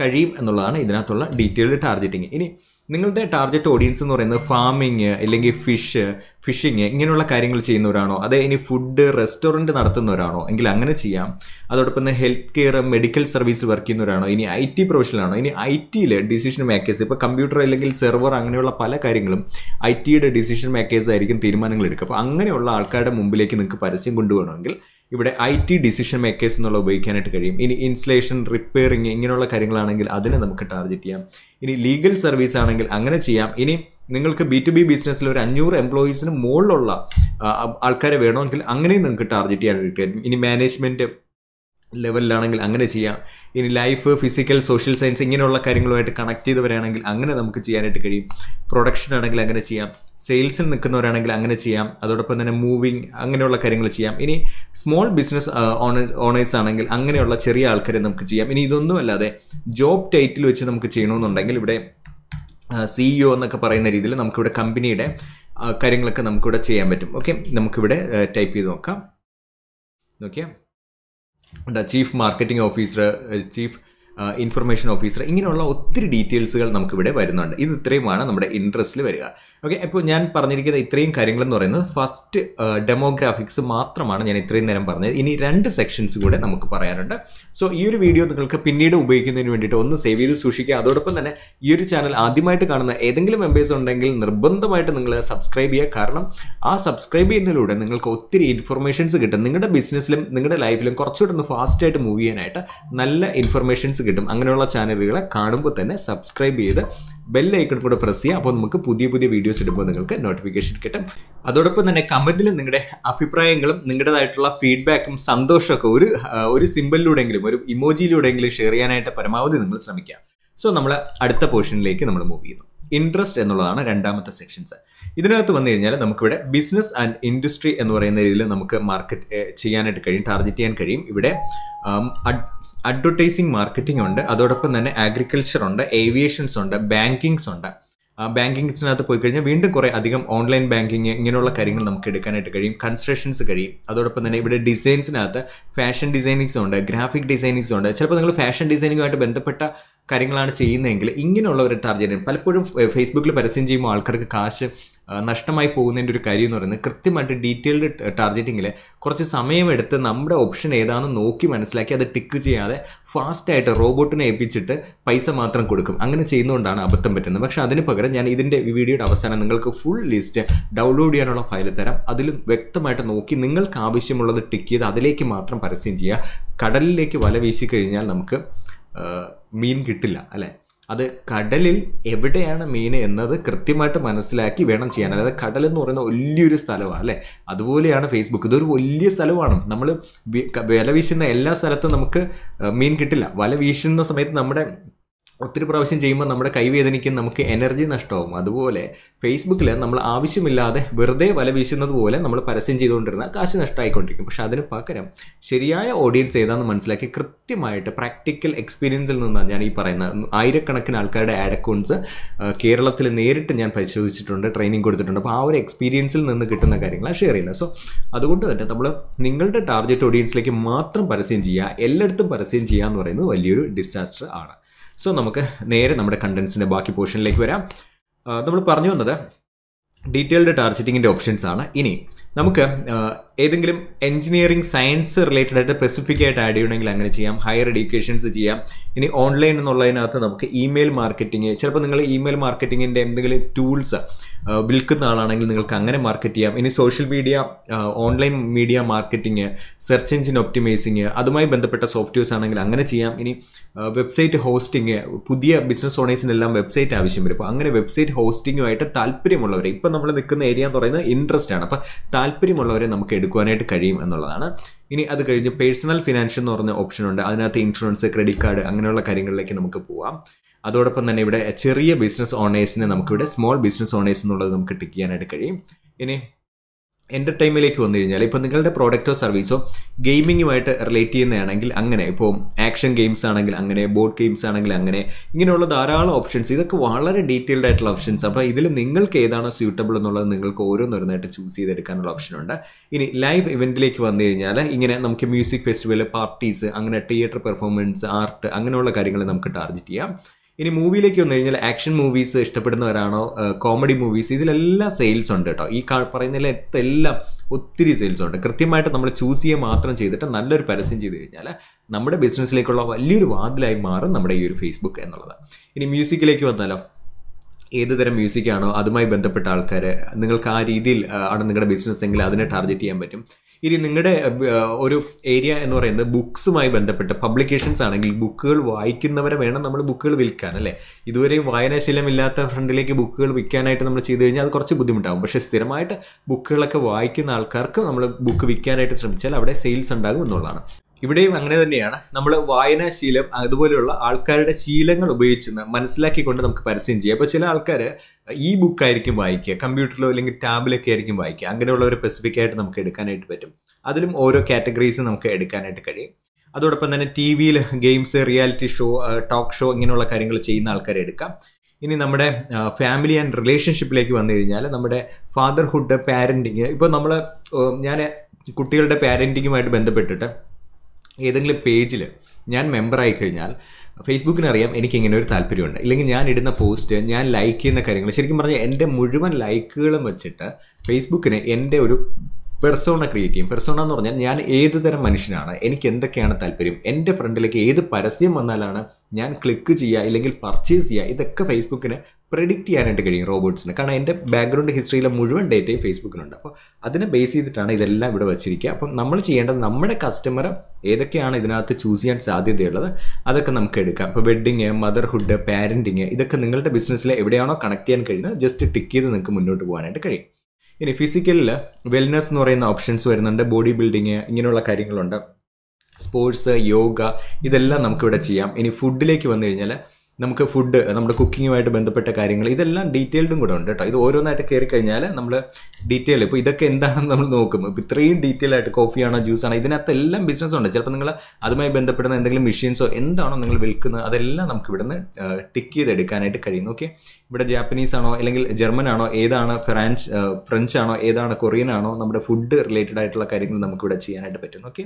കഴിയും എന്നുള്ളതാണ് ഇതിനകത്തുള്ള ഡീറ്റെയിൽഡ് ടാർഗറ്റിംഗ് ഇനി നിങ്ങളുടെ ടാർഗറ്റ് ഓഡിയൻസ് എന്ന് പറയുന്നത് ഫാമിങ് അല്ലെങ്കിൽ ഫിഷ് ഫിഷിങ് ഇങ്ങനെയുള്ള കാര്യങ്ങൾ ചെയ്യുന്നവരാണോ അതേ ഇനി ഫുഡ് റെസ്റ്റോറൻറ്റ് നടത്തുന്നവരാണോ എങ്കിൽ അങ്ങനെ ചെയ്യാം അതോടൊപ്പം തന്നെ health care medical service work ചെയ്യുന്നവരാണോ ഇനി ഐ ടി പ്രൊഫഷണലാണോ ഇനി ഐ ടിയിലെ ഡിസിഷൻ മേക്കേഴ്സ് ഇപ്പോൾ കമ്പ്യൂട്ടർ അല്ലെങ്കിൽ സെർവർ അങ്ങനെയുള്ള പല കാര്യങ്ങളും ഐ ടിയുടെ ഡിസിഷൻ മേക്കേഴ്സ് ആയിരിക്കും തീരുമാനങ്ങൾ എടുക്കുക അപ്പോൾ അങ്ങനെയുള്ള ആൾക്കാരുടെ മുമ്പിലേക്ക് നിങ്ങൾക്ക് പരസ്യം കൊണ്ടുപോകണമെങ്കിൽ ഇവിടെ ഐ ടി ഡിസിഷൻ മേക്കേഴ്സ് എന്നുള്ള ഉപയോഗിക്കാനായിട്ട് കഴിയും ഇനി ഇൻസ്റ്റലേഷൻ റിപ്പയറിങ് ഇങ്ങനെയുള്ള കാര്യങ്ങളാണെങ്കിൽ അതിനെ നമുക്ക് ടാർഗറ്റ് ചെയ്യാം ഇനി ലീഗൽ സർവീസ് ആണെങ്കിൽ അങ്ങനെ ചെയ്യാം ഇനി നിങ്ങൾക്ക് ബി ടു ബി ബിസിനസ്സിൽ ഒരു അഞ്ഞൂറ് എംപ്ലോയീസിന് മുകളിലുള്ള ആൾക്കാരെ വേണമെങ്കിൽ അങ്ങനെയും നിങ്ങൾക്ക് ടാർഗറ്റ് ചെയ്യാനായിട്ട് കഴിയും ഇനി മാനേജ്മെൻറ്റ് ലെവലിലാണെങ്കിൽ അങ്ങനെ ചെയ്യാം ഇനി ലൈഫ് ഫിസിക്കൽ സോഷ്യൽ സയൻസ് ഇങ്ങനെയുള്ള കാര്യങ്ങളുമായിട്ട് കണക്ട് ചെയ്തവരാണെങ്കിൽ അങ്ങനെ നമുക്ക് ചെയ്യാനായിട്ട് കഴിയും പ്രൊഡക്ഷൻ ആണെങ്കിൽ അങ്ങനെ ചെയ്യാം സെയിൽസിൽ നിൽക്കുന്നവരാണെങ്കിൽ അങ്ങനെ ചെയ്യാം അതോടൊപ്പം തന്നെ മൂവിങ് അങ്ങനെയുള്ള കാര്യങ്ങൾ ചെയ്യാം ഇനി സ്മോൾ ബിസിനസ് ഓണേഴ്സ് ആണെങ്കിൽ അങ്ങനെയുള്ള ചെറിയ ആൾക്കാരെ നമുക്ക് ചെയ്യാം ഇനി ഇതൊന്നുമല്ലാതെ ജോബ് ടൈറ്റിൽ വെച്ച് നമുക്ക് ചെയ്യണമെന്നുണ്ടെങ്കിൽ ഇവിടെ സിഇഒ എന്നൊക്കെ പറയുന്ന രീതിയിൽ നമുക്കിവിടെ കമ്പനിയുടെ കാര്യങ്ങളൊക്കെ നമുക്കിവിടെ ചെയ്യാൻ പറ്റും ഓക്കെ നമുക്കിവിടെ ടൈപ്പ് ചെയ്ത് നോക്കാം നോക്കിയാൽ chief marketing officer chief information officer ഇങ്ങനെയുള്ള ഒത്തിരി ഡീറ്റെയിൽസുകൾ നമുക്കിവിടെ വരുന്നുണ്ട് ഇത് ഇത്രയുമാണ് നമ്മുടെ ഇൻട്രസ്റ്റിൽ വരിക ഓക്കെ ഇപ്പോൾ ഞാൻ പറഞ്ഞിരിക്കുന്ന ഇത്രയും കാര്യങ്ങളെന്ന് പറയുന്നത് ഫസ്റ്റ് ഡെമോഗ്രാഫിക്സ് uh, മാത്രമാണ് ഞാൻ ഇത്രയും നേരം പറഞ്ഞത് ഇനി രണ്ട് സെക്ഷൻസ് കൂടെ നമുക്ക് പറയാനുണ്ട് സോ ഈ ഒരു വീഡിയോ നിങ്ങൾക്ക് പിന്നീട് ഉപയോഗിക്കുന്നതിന് വേണ്ടിയിട്ട് ഒന്ന് സേവ് ചെയ്ത് സൂക്ഷിക്കുക അതോടൊപ്പം തന്നെ ഈ ഒരു ചാനൽ ആദ്യമായിട്ട് കാണുന്ന ഏതെങ്കിലും മെമ്പേഴ്സ് ഉണ്ടെങ്കിൽ നിർബന്ധമായിട്ട് നിങ്ങൾ സബ്സ്ക്രൈബ് ചെയ്യുക കാരണം ആ സബ്സ്ക്രൈബ് ചെയ്യുന്നതിലൂടെ നിങ്ങൾക്ക് ഒത്തിരി ഇൻഫർമേഷൻസ് കിട്ടും നിങ്ങളുടെ ബിസിനസ്സിലും നിങ്ങളുടെ ലൈഫിലും കുറച്ചുകൂടെ ഒന്ന് ഫാസ്റ്റായിട്ട് മൂവ് ചെയ്യാനായിട്ട് നല്ല ഇൻഫർമേഷൻസ് കിട്ടും അങ്ങനെയുള്ള ചാനലുകളെ കാണുമ്പോൾ തന്നെ സബ്സ്ക്രൈബ് ചെയ്ത് ബെല്ലൈക്കൺ കൂടെ പ്രസ് ചെയ്യാം അപ്പോൾ നമുക്ക് പുതിയ പുതിയ വീഡിയോസ് ഇടുമ്പോൾ നിങ്ങൾക്ക് നോട്ടിഫിക്കേഷൻ കിട്ടും അതോടൊപ്പം തന്നെ കമൻറ്റിലും നിങ്ങളുടെ അഭിപ്രായങ്ങളും നിങ്ങളുടേതായിട്ടുള്ള ഫീഡ്ബാക്കും സന്തോഷമൊക്കെ ഒരു ഒരു സിമ്പിളിലൂടെങ്കിലും ഒരു ഇമോജിയിലൂടെങ്കിലും ഷെയർ ചെയ്യാനായിട്ട് പരമാവധി നിങ്ങൾ ശ്രമിക്കാം സോ നമ്മൾ അടുത്ത പോർഷനിലേക്ക് നമ്മൾ മൂവ് ചെയ്യുന്നു ഇൻട്രസ്റ്റ് എന്നുള്ളതാണ് രണ്ടാമത്തെ സെക്ഷൻസ് ഇതിനകത്ത് വന്നു കഴിഞ്ഞാൽ നമുക്കിവിടെ ബിസിനസ് ആൻഡ് ഇൻഡസ്ട്രി എന്ന് പറയുന്ന രീതിയിൽ നമുക്ക് മാർക്കറ്റ് ചെയ്യാനായിട്ട് കഴിയും ടാർഗറ്റ് ചെയ്യാൻ കഴിയും ഇവിടെ അഡ്വർടൈസിങ് മാർക്കറ്റിംഗ് ഉണ്ട് അതോടൊപ്പം തന്നെ അഗ്രികൾച്ചർ ഉണ്ട് ഏവിയേഷൻസ് ഉണ്ട് ബാങ്കിങ്സ് ഉണ്ട് ബാങ്കിങ്സിനകത്ത് പോയി കഴിഞ്ഞാൽ വീണ്ടും കുറേ അധികം ഓൺലൈൻ ബാങ്കിങ് ഇങ്ങനെയുള്ള കാര്യങ്ങൾ നമുക്ക് എടുക്കാനായിട്ട് കഴിയും കൺസ്ട്രക്ഷൻസ് കഴിയും അതോടൊപ്പം തന്നെ ഇവിടെ ഡിസൈൻസിനകത്ത് ഫാഷൻ ഡിസൈനിങ്സ് ഉണ്ട് ഗ്രാഫിക് ഡിസൈനിങ്സ് ഉണ്ട് ചിലപ്പോൾ നിങ്ങൾ ഫാഷൻ ഡിസൈനിങ്ങുമായിട്ട് ബന്ധപ്പെട്ട കാര്യങ്ങളാണ് ചെയ്യുന്നതെങ്കിൽ ഇങ്ങനെയുള്ള ടാർഗറ്റ് ചെയ്യും പലപ്പോഴും ഫേസ്ബുക്കിൽ പരസ്യം ചെയ്യുമ്പോൾ ആൾക്കാർക്ക് കാശ് നഷ്ടമായി പോകുന്നതിൻ്റെ ഒരു കാര്യം എന്ന് പറയുന്നത് കൃത്യമായിട്ട് ഡീറ്റെയിൽഡ് ടാർഗറ്റിങ്ങിൽ കുറച്ച് സമയമെടുത്ത് നമ്മുടെ ഓപ്ഷൻ ഏതാണെന്ന് നോക്കി മനസ്സിലാക്കി അത് ടിക്ക് ചെയ്യാതെ ഫാസ്റ്റായിട്ട് റോബോട്ടിനെ ഏൽപ്പിച്ചിട്ട് പൈസ മാത്രം കൊടുക്കും അങ്ങനെ ചെയ്യുന്നതുകൊണ്ടാണ് അബദ്ധം പറ്റുന്നത് പക്ഷേ അതിന് പകരം തരാം ഞാൻ ഇതിൻ്റെ വീഡിയോയുടെ അവസാനം നിങ്ങൾക്ക് ഫുൾ ലിസ്റ്റ് ഡൗൺലോഡ് ചെയ്യാനുള്ള ഫയൽ തരാം അതിലും വ്യക്തമായിട്ട് നോക്കി നിങ്ങൾക്ക് ആവശ്യമുള്ളത് ടിക്ക് ചെയ്ത് അതിലേക്ക് മാത്രം പരസ്യം ചെയ്യുക കടലിലേക്ക് വല വീശി കഴിഞ്ഞാൽ നമുക്ക് മീൻ കിട്ടില്ല അല്ലേ അത് കടലിൽ എവിടെയാണ് മീൻ എന്നത് കൃത്യമായിട്ട് മനസ്സിലാക്കി വേണം ചെയ്യാൻ അതായത് കടൽ എന്ന് പറയുന്ന വലിയൊരു സ്ഥലമാണ് അല്ലേ അതുപോലെയാണ് ഫേസ്ബുക്ക് ഇതൊരു വലിയ സ്ഥലമാണ് നമ്മൾ വല വീശുന്ന എല്ലാ സ്ഥലത്തും നമുക്ക് മീൻ കിട്ടില്ല വല വീശുന്ന സമയത്ത് നമ്മുടെ ഒത്തിരി പ്രാവശ്യം ചെയ്യുമ്പോൾ നമ്മുടെ കൈവേദനയ്ക്കും നമുക്ക് എനർജി നഷ്ടമാകും അതുപോലെ ഫേസ്ബുക്കിൽ നമ്മൾ ആവശ്യമില്ലാതെ വെറുതെ വല വീശുന്നത് പോലെ നമ്മൾ പരസ്യം ചെയ്തുകൊണ്ടിരുന്ന കാശ് നഷ്ടമായിക്കൊണ്ടിരിക്കും പക്ഷെ അതിന് പകരം ശരിയായ ഓഡിയൻസ് ഏതാണെന്ന് മനസ്സിലാക്കി കൃത്യമായിട്ട് പ്രാക്ടിക്കൽ എക്സ്പീരിയൻസിൽ നിന്നാണ് ഞാൻ ഈ പറയുന്നത് ആയിരക്കണക്കിന് ആൾക്കാരുടെ ആഡ് അക്കൗണ്ട്സ് കേരളത്തിൽ നേരിട്ട് ഞാൻ പരിശോധിച്ചിട്ടുണ്ട് ട്രെയിനിങ് കൊടുത്തിട്ടുണ്ട് അപ്പോൾ ആ ഒരു എക്സ്പീരിയൻസിൽ നിന്ന് കിട്ടുന്ന കാര്യങ്ങളാണ് ഷെയർ ചെയ്യുന്നത് സോ അതുകൊണ്ട് തന്നെ നമ്മൾ നിങ്ങളുടെ ടാർഗറ്റ് ഓഡിയൻസിലേക്ക് മാത്രം പരസ്യം ചെയ്യുക എല്ലായിടത്തും പരസ്യം ചെയ്യുക എന്ന് പറയുന്നത് വലിയൊരു ഡിസാസ്റ്റർ ആണ് സോ നമുക്ക് നേരെ നമ്മുടെ കണ്ടൻസിൻ്റെ ബാക്കി പോർഷനിലേക്ക് വരാം നമ്മൾ പറഞ്ഞു വന്നത് ഡീറ്റെയിൽഡ് ടാർജറ്റിങ്ങിൻ്റെ ഓപ്ഷൻസ് ആണ് ഇനി നമുക്ക് ഏതെങ്കിലും എഞ്ചിനീയറിംഗ് സയൻസ് റിലേറ്റഡ് ആയിട്ട് സ്പെസിഫിക് ആയിട്ട് ആഡ് ചെയ്യണമെങ്കിൽ അങ്ങനെ ചെയ്യാം ഹയർ എഡ്യൂക്കേഷൻസ് ചെയ്യാം ഇനി ഓൺലൈൻ എന്നുള്ളതിനകത്ത് നമുക്ക് ഇമെയിൽ മാർക്കറ്റിംഗ് ചിലപ്പോൾ നിങ്ങൾ ഇമെയിൽ മാർക്കറ്റിങ്ങിൻ്റെ എന്തെങ്കിലും ടൂൾസ് വിൽക്കുന്ന ആളാണെങ്കിൽ നിങ്ങൾക്ക് അങ്ങനെ മാർക്കറ്റ് ചെയ്യാം ഇനി social media online media marketing search engine optimizing അതുമായി ബന്ധപ്പെട്ട സോഫ്റ്റ്വെയർസ് ആണെങ്കിൽ അങ്ങനെ ചെയ്യാം ഇനി വെബ്സൈറ്റ് ഹോസ്റ്റിംഗ് പുതിയ ബിസിനസ് ഓണേഴ്സിനെല്ലാം വെബ്സൈറ്റ് ആവശ്യം വരും അപ്പോൾ അങ്ങനെ വെബ്സൈറ്റ് ഹോസ്റ്റിങ്ങുമായിട്ട് താല്പര്യമുള്ളവർ ഇപ്പം നമ്മൾ നിൽക്കുന്ന ഏരിയ എന്ന് പറയുന്നത് ഇൻട്രസ്റ്റ് ആണ് അപ്പോൾ താല്പര്യമുള്ളവരെ നമുക്ക് എടുക്കുവാനായിട്ട് കഴിയും എന്നുള്ളതാണ് ഇനി അത് കഴിഞ്ഞ് പേഴ്സണൽ ഫിനാൻഷ്യൽ എന്ന് പറഞ്ഞ ഓപ്ഷനുണ്ട് അതിനകത്ത് ഇൻഷുറൻസ് ക്രെഡിറ്റ് കാർഡ് അങ്ങനെയുള്ള കാര്യങ്ങളിലേക്ക് നമുക്ക് പോവാം അതോടൊപ്പം തന്നെ ഇവിടെ ചെറിയ ബിസിനസ് ഓണേഴ്സിനെ നമുക്കിവിടെ സ്മോൾ ബിസിനസ് ഓണേഴ്സ് എന്നുള്ളത് നമുക്ക് ടിക്ക് ചെയ്യാനായിട്ട് കഴിയും ഇനി എൻ്റർടൈൻമെൻറ്റിലേക്ക് വന്നു കഴിഞ്ഞാൽ ഇപ്പോൾ നിങ്ങളുടെ പ്രോഡക്റ്റോ സർവീസോ ഗെയിമിങ്ങുമായിട്ട് റിലേറ്റ് ചെയ്യുന്നതാണെങ്കിൽ അങ്ങനെ ഇപ്പോൾ ആക്ഷൻ ഗെയിംസ് ആണെങ്കിൽ അങ്ങനെ ബോർഡ് ഗെയിംസ് ആണെങ്കിൽ അങ്ങനെ ഇങ്ങനെയുള്ള ധാരാളം ഓപ്ഷൻസ് ഇതൊക്കെ വളരെ ഡീറ്റെയിൽഡ് ആയിട്ടുള്ള ഓപ്ഷൻസ് അപ്പോൾ ഇതിൽ നിങ്ങൾക്ക് ഏതാണോ സ്യൂട്ടബിൾ എന്നുള്ളത് നിങ്ങൾക്ക് ഓരോന്നോരോന്നായിട്ട് ചൂസ് ചെയ്തെടുക്കാനുള്ള ഓപ്ഷനുണ്ട് ഇനി ലൈവ് ഇവൻറ്റിലേക്ക് വന്നു കഴിഞ്ഞാൽ ഇങ്ങനെ നമുക്ക് മ്യൂസിക് ഫെസ്റ്റിവൽ പാർട്ടീസ് അങ്ങനെ തിയേറ്റർ പെർഫോമൻസ് ആർട്ട് അങ്ങനെയുള്ള കാര്യങ്ങൾ നമുക്ക് ടാർഗറ്റ് ചെയ്യാം ഇനി മൂവിയിലേക്ക് വന്നു കഴിഞ്ഞാൽ ആക്ഷൻ മൂവീസ് ഇഷ്ടപ്പെടുന്നവരാണോ കോമഡി മൂവീസ് ഇതിലെല്ലാം സെയിൽസ് ഉണ്ട് കേട്ടോ ഈ പറയുന്നതിൽ എല്ലാം ഒത്തിരി സെയിൽസ് ഉണ്ട് കൃത്യമായിട്ട് നമ്മൾ ചൂസ് ചെയ്യുക മാത്രം ചെയ്തിട്ട് നല്ലൊരു പരസ്യം ചെയ്ത് കഴിഞ്ഞാൽ നമ്മുടെ ബിസിനസ്സിലേക്കുള്ള വലിയൊരു വാതിലായി മാറും നമ്മുടെ ഈ ഒരു ഫേസ്ബുക്ക് എന്നുള്ളത് ഇനി മ്യൂസിക്കിലേക്ക് വന്നാലോ ഏത് തരം മ്യൂസിക്കാണോ അതുമായി ബന്ധപ്പെട്ട ആൾക്കാർ നിങ്ങൾക്ക് ആ രീതിയിൽ ആണ് നിങ്ങളുടെ ബിസിനസ് എങ്കിൽ അതിനെ ടാർഗറ്റ് ചെയ്യാൻ പറ്റും ഇനി നിങ്ങളുടെ ഒരു ഏരിയ എന്ന് പറയുന്നത് ബുക്സുമായി ബന്ധപ്പെട്ട് പബ്ലിക്കേഷൻസ് ആണെങ്കിൽ ബുക്കുകൾ വായിക്കുന്നവരെ വേണം നമ്മൾ ബുക്കുകൾ വിൽക്കാൻ അല്ലേ ഇതുവരെയും വായനാശീലമില്ലാത്ത ഫ്രണ്ടിലേക്ക് ബുക്കുകൾ വിൽക്കാനായിട്ട് നമ്മൾ ചെയ്തു കഴിഞ്ഞാൽ അത് കുറച്ച് ബുദ്ധിമുട്ടാകും പക്ഷേ സ്ഥിരമായിട്ട് ബുക്കുകളൊക്കെ വായിക്കുന്ന ആൾക്കാർക്ക് നമ്മൾ ബുക്ക് വിൽക്കാനായിട്ട് ശ്രമിച്ചാൽ അവിടെ സെയിൽസ് ഉണ്ടാകും എന്നുള്ളതാണ് ഇവിടെയും അങ്ങനെ തന്നെയാണ് നമ്മൾ വായനാശീലം അതുപോലെയുള്ള ആൾക്കാരുടെ ശീലങ്ങൾ ഉപയോഗിച്ച് മനസ്സിലാക്കിക്കൊണ്ട് നമുക്ക് പരസ്യം ചെയ്യാം അപ്പോൾ ചില ആൾക്കാർ ഈ ബുക്കായിരിക്കും വായിക്കുക കമ്പ്യൂട്ടറിലോ അല്ലെങ്കിൽ ടാബിലൊക്കെ ആയിരിക്കും വായിക്കുക സ്പെസിഫിക് ആയിട്ട് നമുക്ക് എടുക്കാനായിട്ട് പറ്റും അതിലും ഓരോ കാറ്റഗറീസ് നമുക്ക് എടുക്കാനായിട്ട് കഴിയും അതോടൊപ്പം തന്നെ ടി വിയിൽ games reality show talk show ഇങ്ങനെയുള്ള കാര്യങ്ങൾ ചെയ്യുന്ന ആൾക്കാരെ എടുക്കാം ഇനി നമ്മുടെ ഫാമിലി ആൻഡ് റിലേഷൻഷിപ്പിലേക്ക് വന്നു കഴിഞ്ഞാൽ നമ്മുടെ ഫാദർഹുഡ് പാരൻറ്റിങ് ഇപ്പോൾ നമ്മൾ ഞാൻ കുട്ടികളുടെ പാരൻറ്റിങ്ങുമായിട്ട് ബന്ധപ്പെട്ടിട്ട് ഏതെങ്കിലും പേജിൽ ഞാൻ മെമ്പറായി കഴിഞ്ഞാൽ ഫേസ്ബുക്കിന് അറിയാം എനിക്ക് ഇങ്ങനെ ഒരു താല്പര്യമുണ്ട് ഇല്ലെങ്കിൽ ഞാൻ ഇടുന്ന പോസ്റ്റ് ഞാൻ ലൈക്ക് ചെയ്യുന്ന കാര്യങ്ങൾ ശരിക്കും പറഞ്ഞാൽ എൻ്റെ മുഴുവൻ ലൈക്കുകളും വെച്ചിട്ട് ഫേസ്ബുക്കിന് എൻ്റെ ഒരു പെർസോണ ക്രിയേറ്റ് ചെയ്യും പെർസോണ എന്ന് പറഞ്ഞാൽ ഞാൻ ഏത് തരം മനുഷ്യനാണ് എനിക്ക് എന്തൊക്കെയാണ് താല്പര്യം എൻ്റെ ഫ്രണ്ടിലേക്ക് ഏത് പരസ്യം വന്നാലാണ് ഞാൻ ക്ലിക്ക് ചെയ്യുക ഇല്ലെങ്കിൽ പർച്ചേസ് ചെയ്യുക ഇതൊക്കെ ഫേസ്ബുക്കിന് പ്രെഡിക്റ്റ് ചെയ്യാനായിട്ട് കഴിയും റോബോട്ട്സിന് കാരണം എൻ്റെ ബാക്ക്ഗ്രൗണ്ട് ഹിസ്റ്ററിയിലെ മുഴുവൻ ഡേറ്റയും ഫേസ്ബുക്കിനുണ്ട് അപ്പോൾ അതിനെ ബേസ് ചെയ്തിട്ടാണ് ഇതെല്ലാം ഇവിടെ വച്ചിരിക്കുക അപ്പം നമ്മൾ ചെയ്യേണ്ടത് നമ്മുടെ കസ്റ്റമർ ഏതൊക്കെയാണ് ഇതിനകത്ത് ചൂസ് ചെയ്യാൻ സാധ്യതയുള്ളത് അതൊക്കെ നമുക്ക് എടുക്കാം അപ്പോൾ വെഡിങ് മദർഹുഡ് പാരൻറ്റിങ് ഇതൊക്കെ നിങ്ങളുടെ ബിസിനസ്സിൽ എവിടെയാണോ കണക്ട് ചെയ്യാൻ കഴിയുന്നത് ജസ്റ്റ് ടിക്ക് ചെയ്ത് നിങ്ങൾക്ക് മുന്നോട്ട് പോകാനായിട്ട് കഴിയും ഇനി ഫിസിക്കലിൽ വെൽനസ് എന്ന് പറയുന്ന ഓപ്ഷൻസ് വരുന്നുണ്ട് ബോഡി ബിൽഡിങ് ഇങ്ങനെയുള്ള കാര്യങ്ങളുണ്ട് സ്പോർട്സ് യോഗ ഇതെല്ലാം നമുക്കിവിടെ ചെയ്യാം ഇനി ഫുഡിലേക്ക് വന്നു കഴിഞ്ഞാൽ നമുക്ക് ഫുഡ് നമ്മുടെ കുക്കിങ്ങുമായിട്ട് ബന്ധപ്പെട്ട കാര്യങ്ങൾ ഇതെല്ലാം ഡീറ്റെയിൽഡും കൂടെ ഉണ്ട് കേട്ടോ ഇത് ഓരോന്നായിട്ട് കയറി കഴിഞ്ഞാൽ നമ്മൾ ഡീറ്റെയിൽ ഇപ്പോൾ ഇതൊക്കെ എന്താണെന്ന് നമ്മൾ നോക്കും ഇപ്പോൾ ഇത്രയും ഡീറ്റെയിൽ ആയിട്ട് കോഫിയാണോ ജ്യൂസാണോ ഇതിനകത്ത് എല്ലാം ബിസിനസ് ഉണ്ട് ചിലപ്പോൾ നിങ്ങൾ അതുമായി ബന്ധപ്പെടുന്ന എന്തെങ്കിലും മെഷീൻസോ എന്താണോ നിങ്ങൾ വിൽക്കുന്നത് അതെല്ലാം നമുക്ക് ഇവിടുന്ന് ടിക്ക് ചെയ്തെടുക്കാനായിട്ട് കഴിയുന്നു ഓക്കെ ഇവിടെ ജാപ്പനീസ് ആണോ അല്ലെങ്കിൽ ജർമ്മൻ ആണോ ഏതാണ് ഫ്രാൻസ് ഫ്രഞ്ച് ആണോ ഏതാണ് കൊറിയൻ ആണോ നമ്മുടെ ഫുഡ് റിലേറ്റഡ് ആയിട്ടുള്ള കാര്യങ്ങൾ നമുക്ക് ഇവിടെ ചെയ്യാനായിട്ട് പറ്റും ഓക്കെ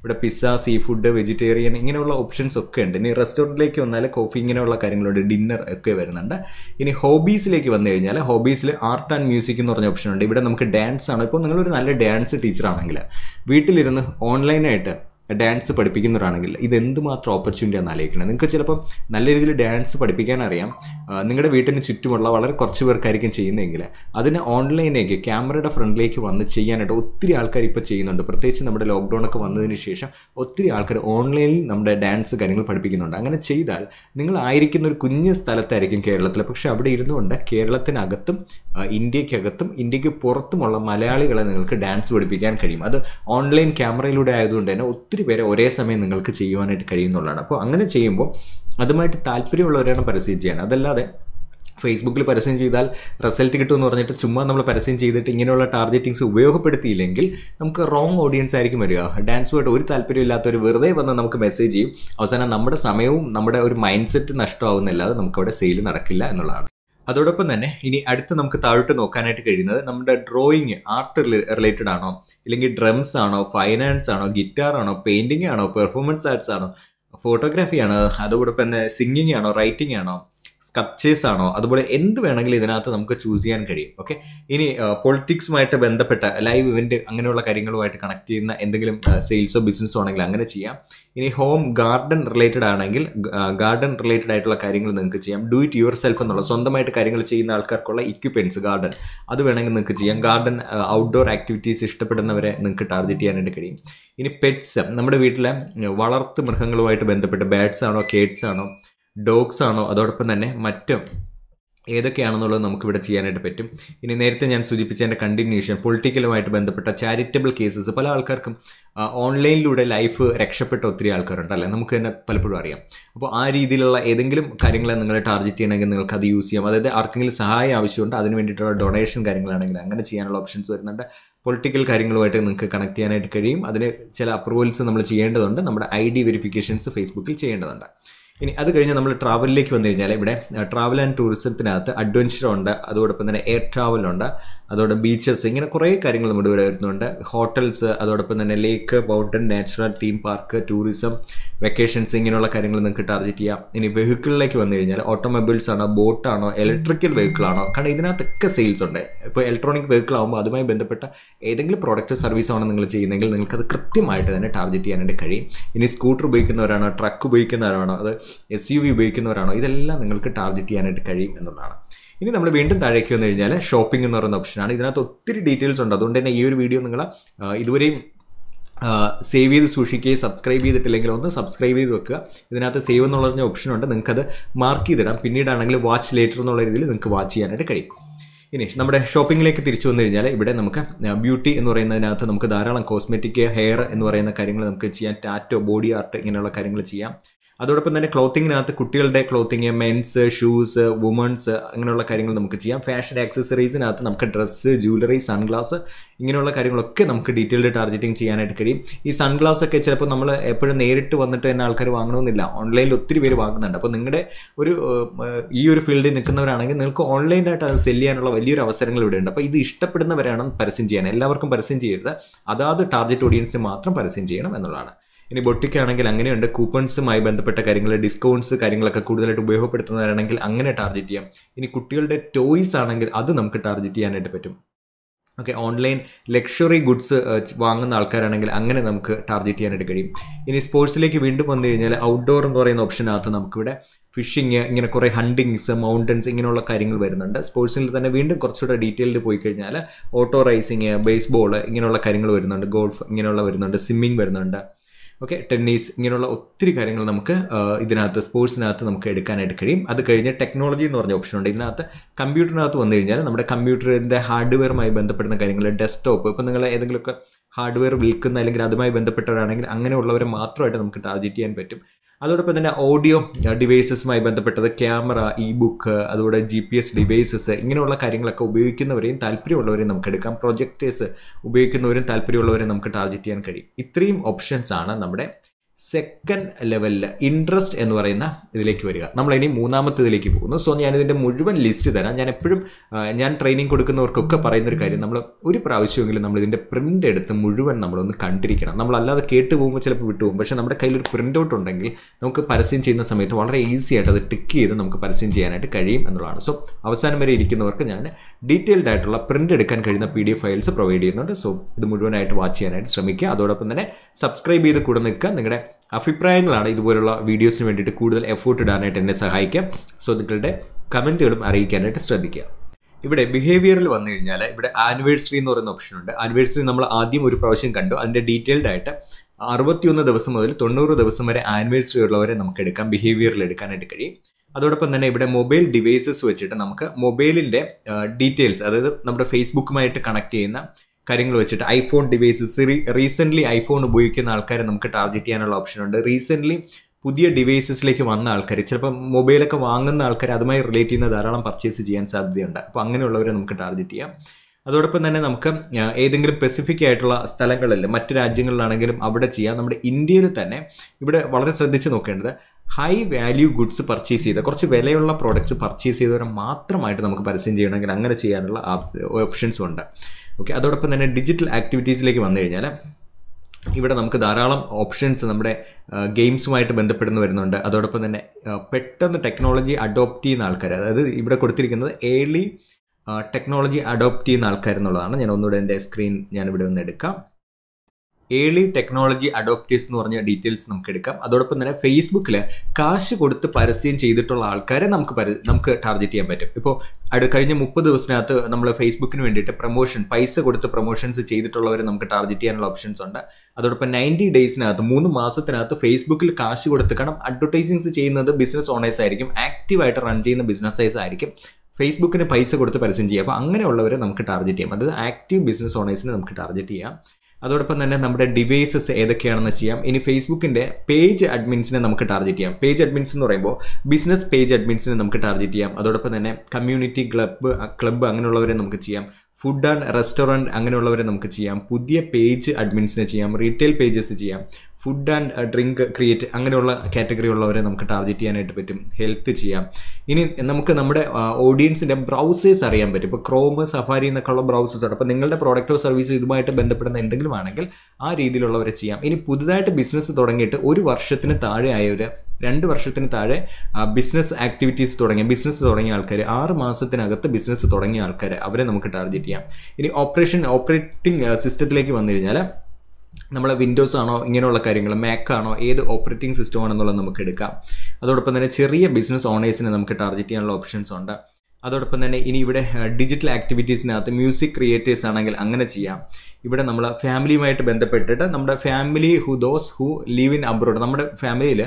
ഇവിടെ പിസ്സ സീ ഫുഡ് വെജിറ്റേറിയൻ ഇങ്ങനെയുള്ള ഓപ്ഷൻസ് ഒക്കെ ഉണ്ട് ഇനി റെസ്റ്റോറൻറ്റിലേക്ക് വന്നാൽ കോഫി ഇങ്ങനെയുള്ള അങ്ങനെയുള്ള കാര്യങ്ങളുണ്ട് ഡിന്നർ ഒക്കെ വരുന്നുണ്ട് ഇനി ഹോബീസിലേക്ക് വന്നു കഴിഞ്ഞാൽ ഹോബീസിൽ ആർട്ട് ആൻഡ് മ്യൂസിക് എന്ന് പറഞ്ഞ ഓപ്ഷൻ ഉണ്ട് ഇവിടെ നമുക്ക് ഡാൻസ് ആണ് ഇപ്പോൾ നിങ്ങളൊരു നല്ല ഡാൻസ് ടീച്ചറാണെങ്കിൽ വീട്ടിലിരുന്ന് ഓൺലൈനായിട്ട് ഡാൻസ് പഠിപ്പിക്കുന്നവരാണെങ്കിൽ ഇത് എന്തുമാത്രം ഓപ്പർച്യൂണിറ്റിയാണ് ആലോചിക്കുന്നത് നിങ്ങൾക്ക് ചിലപ്പം നല്ല രീതിയിൽ ഡാൻസ് പഠിപ്പിക്കാൻ അറിയാം നിങ്ങളുടെ വീട്ടിന് ചുറ്റുമുള്ള വളരെ കുറച്ച് പേർക്കായിരിക്കും ചെയ്യുന്നതെങ്കിൽ അതിന് ഓൺലൈനിലേക്ക് ക്യാമറയുടെ ഫ്രണ്ടിലേക്ക് വന്ന് ചെയ്യാനായിട്ട് ഒത്തിരി ആൾക്കാർ ഇപ്പോൾ ചെയ്യുന്നുണ്ട് പ്രത്യേകിച്ച് നമ്മുടെ ലോക്ക്ഡൗൺ ഒക്കെ വന്നതിന് ശേഷം ഒത്തിരി ആൾക്കാർ ഓൺലൈനിൽ നമ്മുടെ ഡാൻസ് കാര്യങ്ങൾ പഠിപ്പിക്കുന്നുണ്ട് അങ്ങനെ ചെയ്താൽ നിങ്ങൾ ആയിരിക്കുന്ന ഒരു കുഞ്ഞ് സ്ഥലത്തായിരിക്കും കേരളത്തിൽ പക്ഷേ അവിടെ ഇരുന്നുകൊണ്ട് കേരളത്തിനകത്തും ഇന്ത്യക്കകത്തും ഇന്ത്യക്ക് പുറത്തുമുള്ള മലയാളികളെ നിങ്ങൾക്ക് ഡാൻസ് പഠിപ്പിക്കാൻ കഴിയും അത് ഓൺലൈൻ ക്യാമറയിലൂടെ ആയതുകൊണ്ട് തന്നെ ഒത്തിരി ഒത്തിരി പേരെ ഒരേ സമയം നിങ്ങൾക്ക് ചെയ്യുവാനായിട്ട് കഴിയുന്നുള്ളതാണ് അപ്പോൾ അങ്ങനെ ചെയ്യുമ്പോൾ അതുമായിട്ട് താല്പര്യമുള്ളവരെയാണ് പരസ്യം ചെയ്യാൻ അതല്ലാതെ ഫേസ്ബുക്കിൽ പരസ്യം ചെയ്താൽ റിസൾട്ട് കിട്ടുമെന്ന് പറഞ്ഞിട്ട് ചുമ്മാ നമ്മൾ പരസ്യം ചെയ്തിട്ട് ഇങ്ങനെയുള്ള ടാർഗറ്റിങ്സ് ഉപയോഗപ്പെടുത്തിയില്ലെങ്കിൽ നമുക്ക് റോങ് ഓഡിയൻസ് ആയിരിക്കും വരിക ഡാൻസ് വേർഡ് ഒരു താല്പര്യമില്ലാത്തൊരു വെറുതെ വന്ന് നമുക്ക് മെസ്സേജ് ചെയ്യും അവസാനം നമ്മുടെ സമയവും നമ്മുടെ ഒരു മൈൻഡ് സെറ്റ് നഷ്ടമാവുന്നില്ലാതെ നമുക്കവിടെ സെയിൽ നടക്കില്ല എന്നുള്ളതാണ് അതോടൊപ്പം തന്നെ ഇനി അടുത്ത് നമുക്ക് താഴോട്ട് നോക്കാനായിട്ട് കഴിയുന്നത് നമ്മുടെ ഡ്രോയിങ് ആർട്ട് റിലേറ്റഡ് ആണോ ഇല്ലെങ്കിൽ ഡ്രംസ് ആണോ ഫൈനാൻസ് ആണോ ഗിറ്റാർ ആണോ പെയിന്റിംഗ് ആണോ പെർഫോമൻസ് ആർട്സ് ആണോ ഫോട്ടോഗ്രാഫി ആണോ അതോടൊപ്പം തന്നെ സിംഗിങ് ആണോ റൈറ്റിംഗ് ആണോ സ്കപ്ചേഴ്സ് ആണോ അതുപോലെ എന്ത് വേണമെങ്കിലും ഇതിനകത്ത് നമുക്ക് ചൂസ് ചെയ്യാൻ കഴിയും ഓക്കെ ഇനി പൊളിറ്റിക്സുമായിട്ട് ബന്ധപ്പെട്ട ലൈവ് ഇവന്റ് അങ്ങനെയുള്ള കാര്യങ്ങളുമായിട്ട് കണക്ട് ചെയ്യുന്ന എന്തെങ്കിലും സെയിൽസോ ബിസിനസ്സോ ആണെങ്കിൽ അങ്ങനെ ചെയ്യാം ഇനി ഹോം ഗാർഡൻ റിലേറ്റഡ് ആണെങ്കിൽ ഗാർഡൻ റിലേറ്റഡ് ആയിട്ടുള്ള കാര്യങ്ങൾ നിങ്ങൾക്ക് ചെയ്യാം ഡു ഇറ്റ് യുവർ സെൽഫ് എന്നുള്ള സ്വന്തമായിട്ട് കാര്യങ്ങൾ ചെയ്യുന്ന ആൾക്കാർക്കുള്ള ഇക്വിപ്മെൻറ്റ്സ് ഗാർഡൻ അത് വേണമെങ്കിൽ നിങ്ങൾക്ക് ചെയ്യാം ഗാർഡൻ ഔട്ട്ഡോർ ആക്ടിവിറ്റീസ് ഇഷ്ടപ്പെടുന്നവരെ നിങ്ങൾക്ക് ടാർഗറ്റ് ചെയ്യാനായിട്ട് കഴിയും ഇനി പെറ്റ്സ് നമ്മുടെ വീട്ടിലെ വളർത്ത് മൃഗങ്ങളുമായിട്ട് ബന്ധപ്പെട്ട് ബാഡ്സ് ആണോ കേഡ്സ് ആണോ ഡോഗ്സ് ആണോ അതോടൊപ്പം തന്നെ മറ്റും ഏതൊക്കെയാണെന്നുള്ളത് നമുക്കിവിടെ ചെയ്യാനായിട്ട് പറ്റും ഇനി നേരത്തെ ഞാൻ സൂചിപ്പിച്ചതിൻ്റെ കണ്ടിന്യൂഷൻ പൊളിറ്റിക്കലുമായിട്ട് ബന്ധപ്പെട്ട ചാരിറ്റബിൾ കേസസ് പല ആൾക്കാർക്കും ഓൺലൈനിലൂടെ ലൈഫ് രക്ഷപ്പെട്ട ഒത്തിരി ആൾക്കാരുണ്ട് അല്ലേ നമുക്ക് തന്നെ പലപ്പോഴും അറിയാം അപ്പോൾ ആ രീതിയിലുള്ള ഏതെങ്കിലും കാര്യങ്ങളെ നിങ്ങൾ ടാർഗറ്റ് ചെയ്യണമെങ്കിൽ നിങ്ങൾക്ക് അത് യൂസ് ചെയ്യാം അതായത് ആർക്കെങ്കിലും സഹായം ആവശ്യമുണ്ട് അതിന് വേണ്ടിയിട്ടുള്ള ഡൊണേഷൻ കാര്യങ്ങളാണെങ്കിൽ അങ്ങനെ ചെയ്യാനുള്ള ഓപ്ഷൻസ് വരുന്നുണ്ട് പൊളിറ്റിക്കൽ കാര്യങ്ങളുമായിട്ട് നിങ്ങൾക്ക് കണക്ട് ചെയ്യാനായിട്ട് കഴിയും അതിന് ചില അപ്രൂവൽസ് നമ്മൾ ചെയ്യേണ്ടതുണ്ട് നമ്മുടെ ഐ ഡി വെരിഫിക്കേഷൻസ് ഫേസ്ബുക്കിൽ ചെയ്യേണ്ടതുണ്ട് ഇനി അത് കഴിഞ്ഞ് നമ്മൾ ട്രാവലിലേക്ക് വന്നു കഴിഞ്ഞാൽ ഇവിടെ ട്രാവൽ ആൻഡ് ടൂറിസത്തിനകത്ത് അഡ്വഞ്ചറുണ്ട് അതോടൊപ്പം തന്നെ എയർ ട്രാവലുണ്ട് അതോടൊപ്പം ബീച്ചസ് ഇങ്ങനെ കുറേ കാര്യങ്ങൾ നമ്മുടെ ഇവിടെ വരുന്നുണ്ട് ഹോട്ടൽസ് അതോടൊപ്പം തന്നെ lake mountain natural theme park tourism vacations ഇങ്ങനെയുള്ള കാര്യങ്ങൾ നിങ്ങൾക്ക് ടാർഗറ്റ് ചെയ്യാം ഇനി വെഹിക്കിളിലേക്ക് വന്നു കഴിഞ്ഞാൽ ഓട്ടോമൊബൈൽസ് ആണോ ബോട്ടാണോ ഇലക്ട്രിക്കൽ വെഹിക്കിൾ ആണോ കാരണം ഇതിനകത്തൊക്കെ സെയിൽസ് ഉണ്ട് ഇപ്പോൾ ഇലക്ട്രോണിക് വെഹിക്കിൾ ആകുമ്പോൾ അതുമായി ബന്ധപ്പെട്ട ഏതെങ്കിലും പ്രോഡക്റ്റ് സർവീസ് ആണോ നിങ്ങൾ ചെയ്യുന്നതെങ്കിൽ നിങ്ങൾക്ക് അത് കൃത്യമായിട്ട് തന്നെ ടാർഗറ്റ് ചെയ്യാനായിട്ട് കഴിയും ഇനി സ്കൂട്ടർ ഉപയോഗിക്കുന്നവരാണോ ട്രക്ക് ഉപയോഗിക്കുന്നവരാണോ അത് എസ് യു വി ഉപയോഗിക്കുന്നവരാണോ ഇതെല്ലാം നിങ്ങൾക്ക് ടാർഗറ്റ് ചെയ്യാനായിട്ട് കഴിയും എന്നുള്ളതാണ് ഇനി നമ്മൾ വീണ്ടും താഴേക്ക് വന്നു കഴിഞ്ഞാൽ ഷോപ്പിംഗ് എന്ന് പറയുന്ന ഓപ്ഷനാണ് ഇതിനകത്ത് ഒത്തിരി ഡീറ്റെയിൽസ് ഉണ്ട് അതുകൊണ്ട് തന്നെ ഈ ഒരു വീഡിയോ നിങ്ങൾ ഇതുവരെയും സേവ് ചെയ്ത് സൂക്ഷിക്കുകയും സബ്സ്ക്രൈബ് ചെയ്തിട്ടില്ലെങ്കിൽ ഒന്ന് സബ്സ്ക്രൈബ് ചെയ്ത് വെക്കുക ഇതിനകത്ത് സേവ് എന്നുള്ള ഓപ്ഷനുണ്ട് നിങ്ങൾക്കത് മാർക്ക് ചെയ്തിടാം പിന്നീടാണെങ്കിൽ വാച്ച് ലേറ്റർ എന്നുള്ള രീതിയിൽ നിങ്ങൾക്ക് വാച്ച് ചെയ്യാനായിട്ട് കഴിയും ഇനി നമ്മുടെ ഷോപ്പിങ്ങിലേക്ക് തിരിച്ചു വന്നു കഴിഞ്ഞാൽ ഇവിടെ നമുക്ക് ബ്യൂട്ടി എന്ന് പറയുന്നതിനകത്ത് നമുക്ക് ധാരാളം കോസ്മെറ്റിക് ഹെയർ എന്ന് പറയുന്ന കാര്യങ്ങൾ നമുക്ക് ചെയ്യാം ടാറ്റോ ബോഡി ആർട്ട് ഇങ്ങനെയുള്ള കാര്യങ്ങൾ ചെയ്യാം അതോടൊപ്പം തന്നെ ക്ലോത്തിങ്ങിനകത്ത് കുട്ടികളുടെ ക്ലോത്തിങ് മെൻസ് ഷൂസ് വുമൺസ് അങ്ങനെയുള്ള കാര്യങ്ങൾ നമുക്ക് ചെയ്യാം ഫാഷൻ ആക്സസറീസിനകത്ത് നമുക്ക് ഡ്രസ്സ് ജ്വല്ലറി സൺഗ്ലാസ് ഇങ്ങനെയുള്ള കാര്യങ്ങളൊക്കെ നമുക്ക് ഡീറ്റെയിൽഡ് ടാർഗറ്റിംഗ് ചെയ്യാനായിട്ട് കഴിയും ഈ സൺഗ്ലാസ് ഒക്കെ ചിലപ്പോൾ നമ്മൾ എപ്പോഴും നേരിട്ട് വന്നിട്ട് തന്നെ ആൾക്കാർ വാങ്ങണമെന്നില്ല ഓൺലൈനിൽ ഒത്തിരി പേര് വാങ്ങുന്നുണ്ട് അപ്പോൾ നിങ്ങളുടെ ഒരു ഈ ഒരു ഫീൽഡിൽ നിൽക്കുന്നവരാണെങ്കിൽ നിങ്ങൾക്ക് ഓൺലൈനായിട്ട് അത് സെല് ചെയ്യാനുള്ള വലിയൊരു അവസരങ്ങൾ ഇവിടെ ഉണ്ട് അപ്പോൾ ഇത് ഇഷ്ടപ്പെടുന്നവരാണ് പരസ്യം ചെയ്യാൻ എല്ലാവർക്കും പരസ്യം ചെയ്യരുത് അതാത് ടാർഗറ്റ് ഓഡിയൻസിന് മാത്രം പരസ്യം ചെയ്യണം എന്നുള്ളതാണ് ഇനി ബൊട്ടിക്കാണെങ്കിൽ അങ്ങനെയുണ്ട് കൂപ്പൺസുമായി ബന്ധപ്പെട്ട കാര്യങ്ങൾ ഡിസ്കൗണ്ട്സ് കാര്യങ്ങളൊക്കെ കൂടുതലായിട്ട് ഉപയോഗപ്പെടുത്തുന്നവരാണെങ്കിൽ അങ്ങനെ ടാർഗറ്റ് ചെയ്യാം ഇനി കുട്ടികളുടെ ടോയ്സ് ആണെങ്കിൽ അത് നമുക്ക് ടാർഗറ്റ് ചെയ്യാനായിട്ട് പറ്റും ഓക്കെ ഓൺലൈൻ ലക്ഷറി ഗുഡ്സ് വാങ്ങുന്ന ആൾക്കാരാണെങ്കിൽ അങ്ങനെ നമുക്ക് ടാർഗറ്റ് ചെയ്യാനായിട്ട് കഴിയും ഇനി സ്പോർട്സിലേക്ക് വീണ്ടും വന്നു കഴിഞ്ഞാൽ ഔട്ട്ഡോർ എന്ന് പറയുന്ന ഓപ്ഷനകത്ത് നമുക്കിവിടെ ഫിഷിങ് ഇങ്ങനെ കുറേ ഹണ്ടിങ്സ് മൗണ്ടൻസ് ഇങ്ങനെയുള്ള കാര്യങ്ങൾ വരുന്നുണ്ട് സ്പോർട്സിൽ തന്നെ വീണ്ടും കുറച്ചുകൂടെ ഡീറ്റെയിൽഡ് പോയി കഴിഞ്ഞാൽ ഓട്ടോ റൈസിങ് ബേസ്ബോൾ ഇങ്ങനെയുള്ള കാര്യങ്ങൾ വരുന്നുണ്ട് ഗോൾഫ് ഇങ്ങനെയുള്ള വരുന്നുണ്ട് സ്വിമ്മിങ് വരുന്നുണ്ട് ഓക്കെ ടെന്നീസ് ഇങ്ങനെയുള്ള ഒത്തിരി കാര്യങ്ങൾ നമുക്ക് ഇതിനകത്ത് സ്പോർട്സിനകത്ത് നമുക്ക് എടുക്കാനായിട്ട് കഴിയും അത് കഴിഞ്ഞ് ടെക്നോളജി എന്ന് പറഞ്ഞ ഓപ്ഷൻ ഉണ്ട് ഇതിനകത്ത് കമ്പ്യൂട്ടറിനകത്ത് വന്നു കഴിഞ്ഞാൽ നമ്മുടെ കമ്പ്യൂട്ടറിൻ്റെ ഹാർഡ്വെയറുമായി ബന്ധപ്പെടുന്ന കാര്യങ്ങൾ ഡെസ്ക്ടോപ്പ് ഇപ്പം നിങ്ങൾ ഏതെങ്കിലുമൊക്കെ ഹാർഡ്വെയർ വിൽക്കുന്ന അല്ലെങ്കിൽ അതുമായി ബന്ധപ്പെട്ടവരാണെങ്കിൽ അങ്ങനെയുള്ളവരെ മാത്രമായിട്ട് നമുക്ക് ടാർഗറ്റ് ചെയ്യാൻ പറ്റും അതോടൊപ്പം തന്നെ ഓഡിയോ ഡിവൈസസുമായി ബന്ധപ്പെട്ടത് ക്യാമറ ഇ ബുക്ക് അതുപോലെ ജി പി എസ് ഡിവൈസസ് ഇങ്ങനെയുള്ള കാര്യങ്ങളൊക്കെ ഉപയോഗിക്കുന്നവരെയും താല്പര്യമുള്ളവരെയും നമുക്ക് എടുക്കാം പ്രൊജക്റ്റേഴ്സ് ഉപയോഗിക്കുന്നവരും താല്പര്യമുള്ളവരെയും നമുക്ക് ടാർഗറ്റ് ചെയ്യാൻ കഴിയും ഇത്രയും ഓപ്ഷൻസ് ആണ് നമ്മുടെ സെക്കൻഡ് ലെവലിൽ ഇൻട്രസ്റ്റ് എന്ന് പറയുന്ന ഇതിലേക്ക് വരിക നമ്മൾ ഇനി മൂന്നാമത്തെ ഇതിലേക്ക് പോകുന്നു സോ ഞാൻ ഇതിന്റെ മുഴുവൻ ലിസ്റ്റ് തരാം ഞാൻ എപ്പോഴും ഞാൻ ട്രെയിനിങ് കൊടുക്കുന്നവർക്കൊക്കെ പറയുന്ന ഒരു കാര്യം നമ്മൾ ഒരു പ്രാവശ്യമെങ്കിലും നമ്മൾ ഇതിൻ്റെ പ്രിന്റ് എടുത്ത് മുഴുവൻ നമ്മളൊന്ന് കണ്ടിരിക്കണം നമ്മൾ അല്ലാതെ കേട്ട് പോകുമ്പോൾ ചിലപ്പോൾ വിട്ടു പോകും പക്ഷേ നമ്മുടെ കയ്യിലൊരു പ്രിൻ്റ് ഔട്ട് ഉണ്ടെങ്കിൽ നമുക്ക് പരസ്യം ചെയ്യുന്ന സമയത്ത് വളരെ ഈസി ആയിട്ട് അത് ടിക്ക് ചെയ്ത് നമുക്ക് പരസ്യം ചെയ്യാനായിട്ട് കഴിയും എന്നുള്ളതാണ് സോ അവസാനം വരെ ഇരിക്കുന്നവർക്ക് ഞാൻ ഡീറ്റെയിൽഡ് ആയിട്ടുള്ള പ്രിൻ്റ് എടുക്കാൻ കഴിയുന്ന P D F files provide ചെയ്യുന്നുണ്ട് സോ ഇത് മുഴുവനായിട്ട് വാച്ച് ചെയ്യാനായിട്ട് ശ്രമിക്കുക അതോടൊപ്പം തന്നെ സബ്സ്ക്രൈബ് ചെയ്ത് കൂടെ നിൽക്കുക നിങ്ങളുടെ അഭിപ്രായങ്ങളാണ് ഇതുപോലുള്ള വീഡിയോസിന് വേണ്ടിയിട്ട് കൂടുതൽ എഫേർട്ട് ഇടാനായിട്ട് എന്നെ സഹായിക്കാം സോ നിങ്ങളുടെ കമൻറ്റുകളും അറിയിക്കാനായിട്ട് ശ്രദ്ധിക്കുക ഇവിടെ ബിഹേവിയറിൽ വന്നു കഴിഞ്ഞാൽ ഇവിടെ ആനിവേഴ്സറി എന്ന് പറയുന്ന ഓപ്ഷൻ ഉണ്ട് ആനിവേഴ്സറി നമ്മൾ ആദ്യം ഒരു പ്രാവശ്യം കണ്ടു അതിൻ്റെ ഡീറ്റെയിൽഡ് ആയിട്ട് അറുപത്തിയൊന്ന് ദിവസം മുതൽ തൊണ്ണൂറ് ദിവസം വരെ ആനിവേഴ്സറി ഉള്ളവരെ നമുക്ക് എടുക്കാം ബിഹേവിയറിൽ എടുക്കാനായിട്ട് കഴിയും അതോടൊപ്പം തന്നെ ഇവിടെ മൊബൈൽ ഡിവൈസസ് വെച്ചിട്ട് നമുക്ക് മൊബൈലിൻ്റെ ഡീറ്റെയിൽസ് അതായത് നമ്മുടെ ഫേസ്ബുക്കുമായിട്ട് കണക്ട് ചെയ്യുന്ന കാര്യങ്ങൾ വെച്ചിട്ട് ഐഫോൺ ഡിവൈസസ് റീസെൻ്റ്ലി ഐഫോൺ ഉപയോഗിക്കുന്ന ആൾക്കാരെ നമുക്ക് ടാർഗറ്റ് ചെയ്യാനുള്ള ഓപ്ഷൻ ഉണ്ട് റീസെൻ്റ്ലി പുതിയ ഡിവൈസസിലേക്ക് വന്ന ആൾക്കാർ ചിലപ്പോൾ മൊബൈലൊക്കെ വാങ്ങുന്ന ആൾക്കാർ അതുമായി റിലേറ്റ് ചെയ്യുന്ന ധാരാളം പർച്ചേസ് ചെയ്യാൻ സാധ്യതയുണ്ട് അപ്പോൾ അങ്ങനെയുള്ളവരെ നമുക്ക് ടാർഗറ്റ് ചെയ്യാം അതോടൊപ്പം തന്നെ നമുക്ക് ഏതെങ്കിലും സ്പെസിഫിക് ആയിട്ടുള്ള സ്ഥലങ്ങളിൽ മറ്റ് രാജ്യങ്ങളിലാണെങ്കിലും അവിടെ ചെയ്യാം നമ്മുടെ ഇന്ത്യയിൽ തന്നെ ഇവിടെ വളരെ ശ്രദ്ധിച്ച് നോക്കേണ്ടത് ഹൈ വാല്യൂ ഗുഡ്സ് പർച്ചേസ് ചെയ്ത കുറച്ച് വിലയുള്ള പ്രോഡക്റ്റ്സ് പർച്ചേസ് ചെയ്തവരെ മാത്രമായിട്ട് നമുക്ക് പരസ്യം ചെയ്യണമെങ്കിൽ അങ്ങനെ ചെയ്യാനുള്ള ഓപ്ഷൻസും ഉണ്ട് ഓക്കെ അതോടൊപ്പം തന്നെ ഡിജിറ്റൽ ആക്ടിവിറ്റീസിലേക്ക് വന്നു കഴിഞ്ഞാൽ ഇവിടെ നമുക്ക് ധാരാളം ഓപ്ഷൻസ് നമ്മുടെ ഗെയിംസുമായിട്ട് ബന്ധപ്പെടുന്നു വരുന്നുണ്ട് അതോടൊപ്പം തന്നെ പെട്ടെന്ന് ടെക്നോളജി അഡോപ്റ്റ് ചെയ്യുന്ന ആൾക്കാർ അതായത് ഇവിടെ കൊടുത്തിരിക്കുന്നത് ഏർലി ടെക്നോളജി അഡോപ്റ്റ് ചെയ്യുന്ന ആൾക്കാർ എന്നുള്ളതാണ് ഞാൻ ഒന്നുകൂടെ എൻ്റെ സ്ക്രീൻ ഞാൻ ഇവിടെ നിന്ന് എടുക്കാം ഏർലി ടെക്നോളജി അഡോപ്റ്റേഴ്സ് എന്ന് പറഞ്ഞ ഡീറ്റെയിൽസ് നമുക്ക് എടുക്കാം അതോടൊപ്പം തന്നെ ഫേസ്ബുക്കിൽ കാശ് കൊടുത്ത് പരസ്യം ചെയ്തിട്ടുള്ള ആൾക്കാരെ നമുക്ക് നമുക്ക് ടാർഗറ്റ് ചെയ്യാൻ പറ്റും ഇപ്പോൾ അടു കഴിഞ്ഞ മുപ്പത് ദിവസത്തിനകത്ത് നമ്മൾ ഫേസ്ബുക്കിന് വേണ്ടിയിട്ട് പ്രൊമോഷൻ പൈസ കൊടുത്ത് പ്രൊമോഷൻസ് ചെയ്തിട്ടുള്ളവരെ നമുക്ക് ടാർഗറ്റ് ചെയ്യാനുള്ള ഓപ്ഷൻസ് ഉണ്ട് അതോടൊപ്പം നയൻറ്റി ഡേയ്സിനകത്ത് മൂന്ന് മാസത്തിനകത്ത് ഫേസ്ബുക്കിൽ കാശ് കൊടുത്ത് കാരണം അഡ്വർടൈസിങ്സ് ചെയ്യുന്നത് ബിസിനസ് ഓണേഴ്സ് ആയിരിക്കും ആക്റ്റീവായിട്ട് റൺ ചെയ്യുന്ന ബിസിനസ്സേഴ്സ് ആയിരിക്കും ഫേസ്ബുക്കിന് പൈസ കൊടുത്ത് പരസ്യം ചെയ്യാം അപ്പോൾ അങ്ങനെയുള്ളവരെ നമുക്ക് ടാർഗറ്റ് ചെയ്യാം അതായത് ആക്റ്റീവ് ബിസിനസ് ഓണേഴ്സിനെ നമുക്ക് ടാർഗറ്റ് ചെയ്യാം അതോടൊപ്പം തന്നെ നമ്മുടെ ഡിവൈസസ് ഏതൊക്കെയാണെന്ന് ചെയ്യാം ഇനി ഫേസ്ബുക്കിൻ്റെ പേജ് അഡ്മിൻസിനെ നമുക്ക് ടാർഗറ്റ് ചെയ്യാം പേജ് അഡ്മിൻസ് എന്ന് പറയുമ്പോൾ ബിസിനസ് പേജ് അഡ്മിൻസിനെ നമുക്ക് ടാർഗറ്റ് ചെയ്യാം അതോടൊപ്പം തന്നെ കമ്മ്യൂണിറ്റി ക്ലബ്ബ് ക്ലബ്ബ് അങ്ങനെയുള്ളവരെ നമുക്ക് ചെയ്യാം ഫുഡ് ആൻഡ് റെസ്റ്റോറൻറ്റ് അങ്ങനെയുള്ളവരെ നമുക്ക് ചെയ്യാം പുതിയ പേജ് അഡ്മിൻസിനെ ചെയ്യാം റീറ്റെയിൽ പേജസ് ചെയ്യാം ഫുഡ് ആൻഡ് ഡ്രിങ്ക് ക്രിയേറ്റ് അങ്ങനെയുള്ള കാറ്റഗറി ഉള്ളവരെ നമുക്ക് ടാർഗറ്റ് ചെയ്യാനായിട്ട് പറ്റും ഹെൽത്ത് ചെയ്യാം ഇനി നമുക്ക് നമ്മുടെ ഓഡിയൻസിൻ്റെ ബ്രൗസേഴ്സ് അറിയാൻ പറ്റും ഇപ്പോൾ ക്രോമ് സഫാരി എന്നൊക്കെയുള്ള ബ്രൗസേഴ്സ് ആണ് അപ്പോൾ നിങ്ങളുടെ പ്രോഡക്റ്റോ സർവീസോ ഇതുമായിട്ട് ബന്ധപ്പെടുന്ന എന്തെങ്കിലും ആണെങ്കിൽ ആ രീതിയിലുള്ളവരെ ചെയ്യാം ഇനി പുതുതായിട്ട് ബിസിനസ് തുടങ്ങിയിട്ട് ഒരു വർഷത്തിന് താഴെ ആയവർ രണ്ട് വർഷത്തിന് താഴെ ബിസിനസ് ആക്ടിവിറ്റീസ് തുടങ്ങിയ ബിസിനസ് തുടങ്ങിയ ആൾക്കാർ ആറ് മാസത്തിനകത്ത് ബിസിനസ് തുടങ്ങിയ ആൾക്കാർ അവരെ നമുക്ക് ടാർഗറ്റ് ചെയ്യാം ഇനി ഓപ്പറേഷൻ ഓപ്പറേറ്റിംഗ് സിസ്റ്റത്തിലേക്ക് വന്നു കഴിഞ്ഞാൽ നമ്മളെ വിൻഡോസ് ആണോ ഇങ്ങനെയുള്ള കാര്യങ്ങൾ മാക് ആണോ ഏത് ഓപ്പറേറ്റിംഗ് സിസ്റ്റം ആണെന്നുള്ളത് നമുക്ക് എടുക്കാം അതോടൊപ്പം തന്നെ ചെറിയ ബിസിനസ് ഓണേഴ്സിനെ നമുക്ക് ടാർഗറ്റ് ചെയ്യാനുള്ള ഓപ്ഷൻസ് ഉണ്ട് അതോടൊപ്പം തന്നെ ഇനി ഇവിടെ ഡിജിറ്റൽ ആക്ടിവിറ്റീസിനകത്ത് മ്യൂസിക് ക്രിയേറ്റേഴ്സ് ആണെങ്കിൽ അങ്ങനെ ചെയ്യാം ഇവിടെ നമ്മൾ ഫാമിലിയുമായിട്ട് ബന്ധപ്പെട്ടിട്ട് നമ്മുടെ family who those who live in abroad നമ്മുടെ ഫാമിലിയിൽ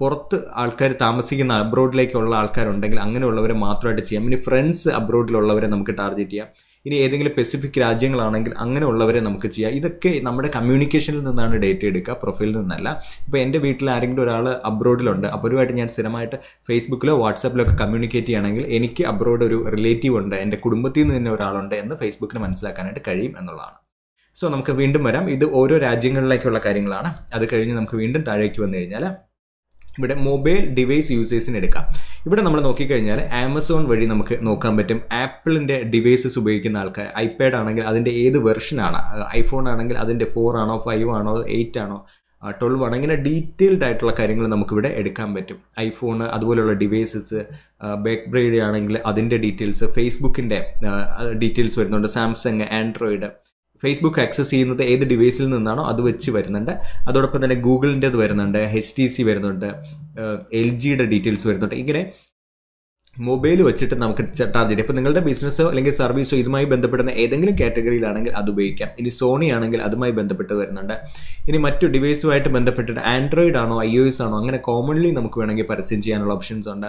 പുറത്ത് ആൾക്കാർ താമസിക്കുന്ന അബ്രോഡിലേക്കുള്ള ആൾക്കാരുണ്ടെങ്കിൽ അങ്ങനെയുള്ളവരെ മാത്രമായിട്ട് ചെയ്യാം ഇനി ഫ്രണ്ട്സ് അബ്രോഡിലുള്ളവരെ നമുക്ക് ടാർഗറ്റ് ചെയ്യാം ഇനി ഏതെങ്കിലും പെസിഫിക് രാജ്യങ്ങളാണെങ്കിൽ അങ്ങനെയുള്ളവരെ നമുക്ക് ചെയ്യാം ഇതൊക്കെ നമ്മുടെ കമ്മ്യൂണിക്കേഷനിൽ നിന്നാണ് ഡേറ്റ എടുക്കുക പ്രൊഫൈലിൽ നിന്നല്ല ഇപ്പോൾ എൻ്റെ വീട്ടിൽ ആരെങ്കിലും ഒരാൾ അബ്രോഡിലുണ്ട് അവരുമായിട്ട് ഞാൻ സ്ഥിരമായിട്ട് ഫേസ്ബുക്കിലോ വാട്സാപ്പിലോ ഒക്കെ കമ്മ്യൂണിക്കേറ്റ് ചെയ്യണമെങ്കിൽ എനിക്ക് അബ്രോഡ് ഒരു റിലേറ്റീവ് ഉണ്ട് എൻ്റെ കുടുംബത്തിൽ നിന്ന് തന്നെ ഒരാളുണ്ട് എന്ന് ഫേസ്ബുക്കിന് മനസ്സിലാക്കാനായിട്ട് കഴിയും എന്നുള്ളതാണ് സോ നമുക്ക് വീണ്ടും വരാം ഇത് ഓരോ രാജ്യങ്ങളിലേക്കുള്ള കാര്യങ്ങളാണ് അത് കഴിഞ്ഞ് നമുക്ക് വീണ്ടും താഴേക്ക് വന്നു കഴിഞ്ഞാൽ ഇവിടെ മൊബൈൽ ഡിവൈസ് യൂസേഴ്സിന് എടുക്കാം ഇവിടെ നമ്മൾ നോക്കിക്കഴിഞ്ഞാൽ ആമസോൺ വഴി നമുക്ക് നോക്കാൻ പറ്റും ആപ്പിളിൻ്റെ ഡിവൈസസ് ഉപയോഗിക്കുന്ന ആൾക്കാർ ഐപാഡ് ആണെങ്കിൽ അതിൻ്റെ ഏത് വെർഷനാണ് ഐഫോൺ ആണെങ്കിൽ അതിൻ്റെ ഫോർ ആണോ ഫൈവ് ആണോ എയ്റ്റ് ആണോ ട്വൽവ് ആണ് ഇങ്ങനെ ഡീറ്റെയിൽഡ് ആയിട്ടുള്ള കാര്യങ്ങൾ നമുക്കിവിടെ എടുക്കാൻ പറ്റും ഐഫോണ് അതുപോലെയുള്ള ഡിവൈസസ് ബാക്ക് ബ്രൈഡ് ആണെങ്കിൽ അതിൻ്റെ ഡീറ്റെയിൽസ് ഫേസ്ബുക്കിൻ്റെ ഡീറ്റെയിൽസ് വരുന്നുണ്ട് സാംസങ് ആൻഡ്രോയിഡ് ഫേസ്ബുക്ക് ആക്സസ് ചെയ്യുന്നത് ഏത് ഡിവൈസിൽ നിന്നാണോ അത് വെച്ച് വരുന്നുണ്ട് അതോടൊപ്പം തന്നെ ഗൂഗിളിൻ്റെത് വരുന്നുണ്ട് എച്ച് ടി സി വരുന്നുണ്ട് എൽ ജിയുടെ ഡീറ്റെയിൽസ് വരുന്നുണ്ട് ഇങ്ങനെ മൊബൈൽ വെച്ചിട്ട് നമുക്ക് ടാർജറ്റ് ഇപ്പം നിങ്ങളുടെ ബിസിനസ്സോ അല്ലെങ്കിൽ സർവീസോ ഇതുമായി ബന്ധപ്പെടുന്ന ഏതെങ്കിലും കാറ്റഗറിയിലാണെങ്കിൽ അത് ഉപയോഗിക്കാം ഇനി സോണി ആണെങ്കിൽ അതുമായി ബന്ധപ്പെട്ട് വരുന്നുണ്ട് ഇനി മറ്റു ഡിവൈസുമായിട്ട് ബന്ധപ്പെട്ടിട്ട് ആൻഡ്രോയിഡ് ആണോ ഐ ഒ എസ് ആണോ അങ്ങനെ കോമൺലി നമുക്ക് വേണമെങ്കിൽ പരസ്യം ചെയ്യാനുള്ള ഓപ്ഷൻസ് ഉണ്ട്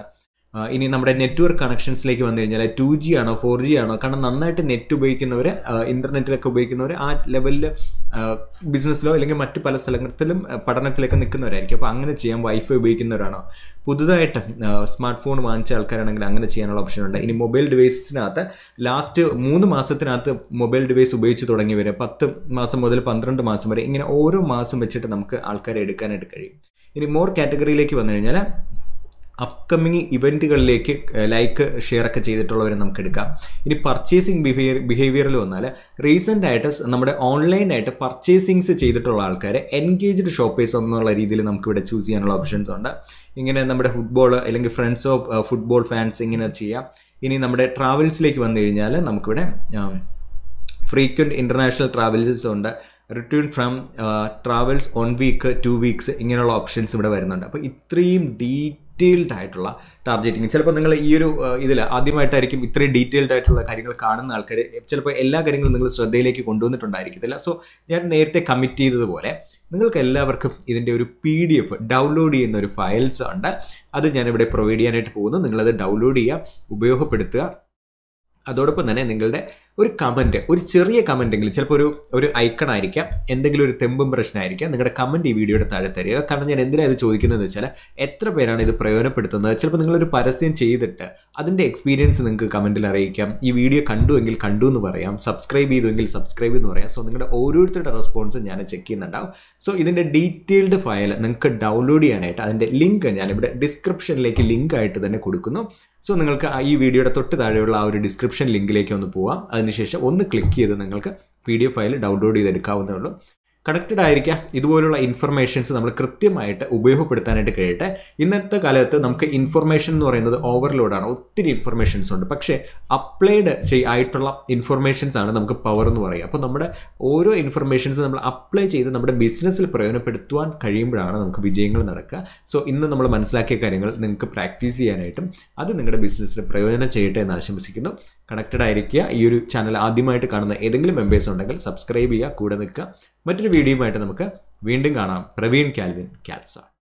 ഇനി നമ്മുടെ നെറ്റ്വർക്ക് കണക്ഷൻസിലേക്ക് വന്നു കഴിഞ്ഞാൽ ടു ജി ആണോ ഫോർ ജി ആണോ കാരണം നന്നായിട്ട് നെറ്റ് ഉപയോഗിക്കുന്നവർ ഇൻ്റർനെറ്റിലൊക്കെ ഉപയോഗിക്കുന്നവർ ആ ലെവലിൽ ബിസിനസ്സിലോ അല്ലെങ്കിൽ മറ്റ് പല സ്ഥലങ്ങളിലും പഠനത്തിലൊക്കെ നിൽക്കുന്നവരായിരിക്കും അപ്പോൾ അങ്ങനെ ചെയ്യാൻ വൈഫൈ ഉപയോഗിക്കുന്നവരാണോ പുതുതായിട്ട് സ്മാർട്ട് ഫോൺ വാങ്ങിച്ച ആൾക്കാരാണെങ്കിൽ അങ്ങനെ ചെയ്യാനുള്ള ഓപ്ഷൻ ഉണ്ട് ഇനി മൊബൈൽ ഡിവൈസിനകത്ത് ലാസ്റ്റ് മൂന്ന് മാസത്തിനകത്ത് മൊബൈൽ ഡിവൈസ് ഉപയോഗിച്ച് തുടങ്ങിയവർ പത്ത് മാസം മുതൽ പന്ത്രണ്ട് മാസം വരെ ഇങ്ങനെ ഓരോ മാസം വെച്ചിട്ട് നമുക്ക് ആൾക്കാരെ എടുക്കാനായിട്ട് കഴിയും ഇനി മോർ കാറ്റഗറിയിലേക്ക് വന്നു കഴിഞ്ഞാൽ അപ്കമ്മിങ് ഇവൻറ്റുകളിലേക്ക് ലൈക്ക് ഷെയർ ഒക്കെ ചെയ്തിട്ടുള്ളവരെ നമുക്ക് എടുക്കാം ഇനി പർച്ചേസിങ് ബിഹേവിയർ ബിഹേവിയറിൽ വന്നാൽ റീസെൻ്റ് ആയിട്ട് നമ്മുടെ ഓൺലൈനായിട്ട് പർച്ചേസിങ്സ് ചെയ്തിട്ടുള്ള ആൾക്കാരെ എൻഗേജ്ഡ് ഷോപ്പേഴ്സ് എന്നുള്ള രീതിയിൽ നമുക്കിവിടെ ചൂസ് ചെയ്യാനുള്ള ഓപ്ഷൻസ് ഉണ്ട് ഇങ്ങനെ നമ്മുടെ ഫുട്ബോൾ അല്ലെങ്കിൽ ഫ്രണ്ട്സ് ഓഫ് ഫുട്ബോൾ ഫാൻസ് ഇങ്ങനെ ചെയ്യാം ഇനി നമ്മുടെ ട്രാവൽസിലേക്ക് വന്നു കഴിഞ്ഞാൽ നമുക്കിവിടെ ഫ്രീക്വൻറ്റ് ഇൻ്റർനാഷണൽ ട്രാവൽസ് ഉണ്ട് return from travels one week two weeks ഇങ്ങനെയുള്ള ഓപ്ഷൻസ് ഇവിടെ വരുന്നുണ്ട് അപ്പോൾ ഇത്രയും ഡീ ഡീറ്റെയിൽഡ് ആയിട്ടുള്ള ടാർജറ്റിങ് ചിലപ്പോൾ നിങ്ങൾ ഈ ഒരു ഇതിൽ ആദ്യമായിട്ടായിരിക്കും ഇത്രയും ഡീറ്റെയിൽഡ് ആയിട്ടുള്ള കാര്യങ്ങൾ കാണുന്ന ആൾക്കാർ ചിലപ്പോൾ എല്ലാ കാര്യങ്ങളും നിങ്ങൾ ശ്രദ്ധയിലേക്ക് കൊണ്ടുവന്നിട്ടുണ്ടായിരിക്കത്തില്ല സോ ഞാൻ നേരത്തെ കമ്മിറ്റ് ചെയ്തതുപോലെ നിങ്ങൾക്ക് എല്ലാവർക്കും ഇതിൻ്റെ ഒരു പി ഡി എഫ് ഡൗൺലോഡ് ചെയ്യുന്ന ഒരു ഫയൽസ് ഉണ്ട് അത് ഞാനിവിടെ പ്രൊവൈഡ് ചെയ്യാനായിട്ട് പോകുന്നു നിങ്ങളത് ഡൗൺലോഡ് ചെയ്യുക ഉപയോഗപ്പെടുത്തുക അതോടൊപ്പം തന്നെ നിങ്ങളുടെ ഒരു കമൻറ്റ് ഒരു ചെറിയ കമൻ്റ് എങ്കിലും ചിലപ്പോൾ ഒരു ഒരു ഐക്കൺ ആയിരിക്കാം എന്തെങ്കിലും ഒരു തെമ്പും പ്രശ്നമായിരിക്കാം നിങ്ങളുടെ കമൻറ്റ് ഈ വീഡിയോയുടെ താഴെ തരിക കാരണം ഞാൻ എന്തിനാണ് ഇത് ചോദിക്കുന്നതെന്ന് വെച്ചാൽ എത്ര പേരാണ് ഇത് പ്രയോജനപ്പെടുത്തുന്നത് ചിലപ്പോൾ നിങ്ങളൊരു പരസ്യം ചെയ്തിട്ട് അതിൻ്റെ എക്സ്പീരിയൻസ് നിങ്ങൾക്ക് കമൻറ്റിൽ അറിയിക്കാം ഈ വീഡിയോ കണ്ടുവെങ്കിൽ കണ്ടു എന്ന് പറയാം സബ്സ്ക്രൈബ് എങ്കിൽ സബ്സ്ക്രൈബ് എന്ന് പറയാം സോ നിങ്ങളുടെ ഓരോരുത്തരുടെ റെസ്പോൺസ് ഞാൻ ചെക്ക് ചെയ്യുന്നുണ്ടാവും സോ ഇതിൻ്റെ ഡീറ്റെയിൽഡ് ഫയൽ നിങ്ങൾക്ക് ഡൗൺലോഡ് ചെയ്യാനായിട്ട് അതിൻ്റെ ലിങ്ക് ഞാനിവിടെ ഡിസ്ക്രിപ്ഷനിലേക്ക് ലിങ്ക് ആയിട്ട് തന്നെ കൊടുക്കുന്നു സോ നിങ്ങൾക്ക് ഈ വീഡിയോയുടെ തൊട്ട് താഴെയുള്ള ആ ഒരു ഡിസ്ക്രിപ്ഷൻ ലിങ്കിലേക്ക് ഒന്ന് പോവാം അതിനുശേഷം ഒന്ന് ക്ലിക്ക് ചെയ്ത് നിങ്ങൾക്ക് P D F file download ചെയ്തെടുക്കാവുന്നേ ഉള്ളൂ കണക്റ്റഡ് ആയിരിക്കാം ഇതുപോലുള്ള ഇൻഫർമേഷൻസ് നമ്മൾ കൃത്യമായിട്ട് ഉപയോഗപ്പെടുത്താനായിട്ട് കഴിയട്ടെ ഇന്നത്തെ കാലത്ത് നമുക്ക് ഇൻഫർമേഷൻ എന്ന് പറയുന്നത് ഓവർലോഡാണ് ഒത്തിരി ഇൻഫർമേഷൻസ് ഉണ്ട് പക്ഷേ അപ്ലൈഡ് ആയിട്ടുള്ള ഇൻഫർമേഷൻസ് ആണ് നമുക്ക് പവർ എന്ന് പറയുക അപ്പോൾ നമ്മുടെ ഓരോ ഇൻഫർമേഷൻസ് നമ്മൾ അപ്ലൈ ചെയ്ത് നമ്മുടെ ബിസിനസ്സിൽ പ്രയോജനപ്പെടുത്തുവാൻ കഴിയുമ്പോഴാണ് നമുക്ക് വിജയങ്ങൾ നടക്കുക സോ ഇന്ന് നമ്മൾ മനസ്സിലാക്കിയ കാര്യങ്ങൾ നിങ്ങൾക്ക് പ്രാക്ടീസ് ചെയ്യാനായിട്ടും അത് നിങ്ങളുടെ ബിസിനസ്സിന് പ്രയോജനം ചെയ്യട്ടെ എന്ന് ആശംസിക്കുന്നു കണക്റ്റഡ് ആയിരിക്കുക ഈ ഒരു ചാനൽ ആദ്യമായിട്ട് കാണുന്ന ഏതെങ്കിലും മെമ്പേഴ്സ് ഉണ്ടെങ്കിൽ സബ്സ്ക്രൈബ് ചെയ്യുക കൂടെ നിൽക്കുക മറ്റൊരു വീഡിയോയുമായിട്ട് നമുക്ക് വീണ്ടും കാണാം പ്രവീൺ കാൽവിൻ കാൽസ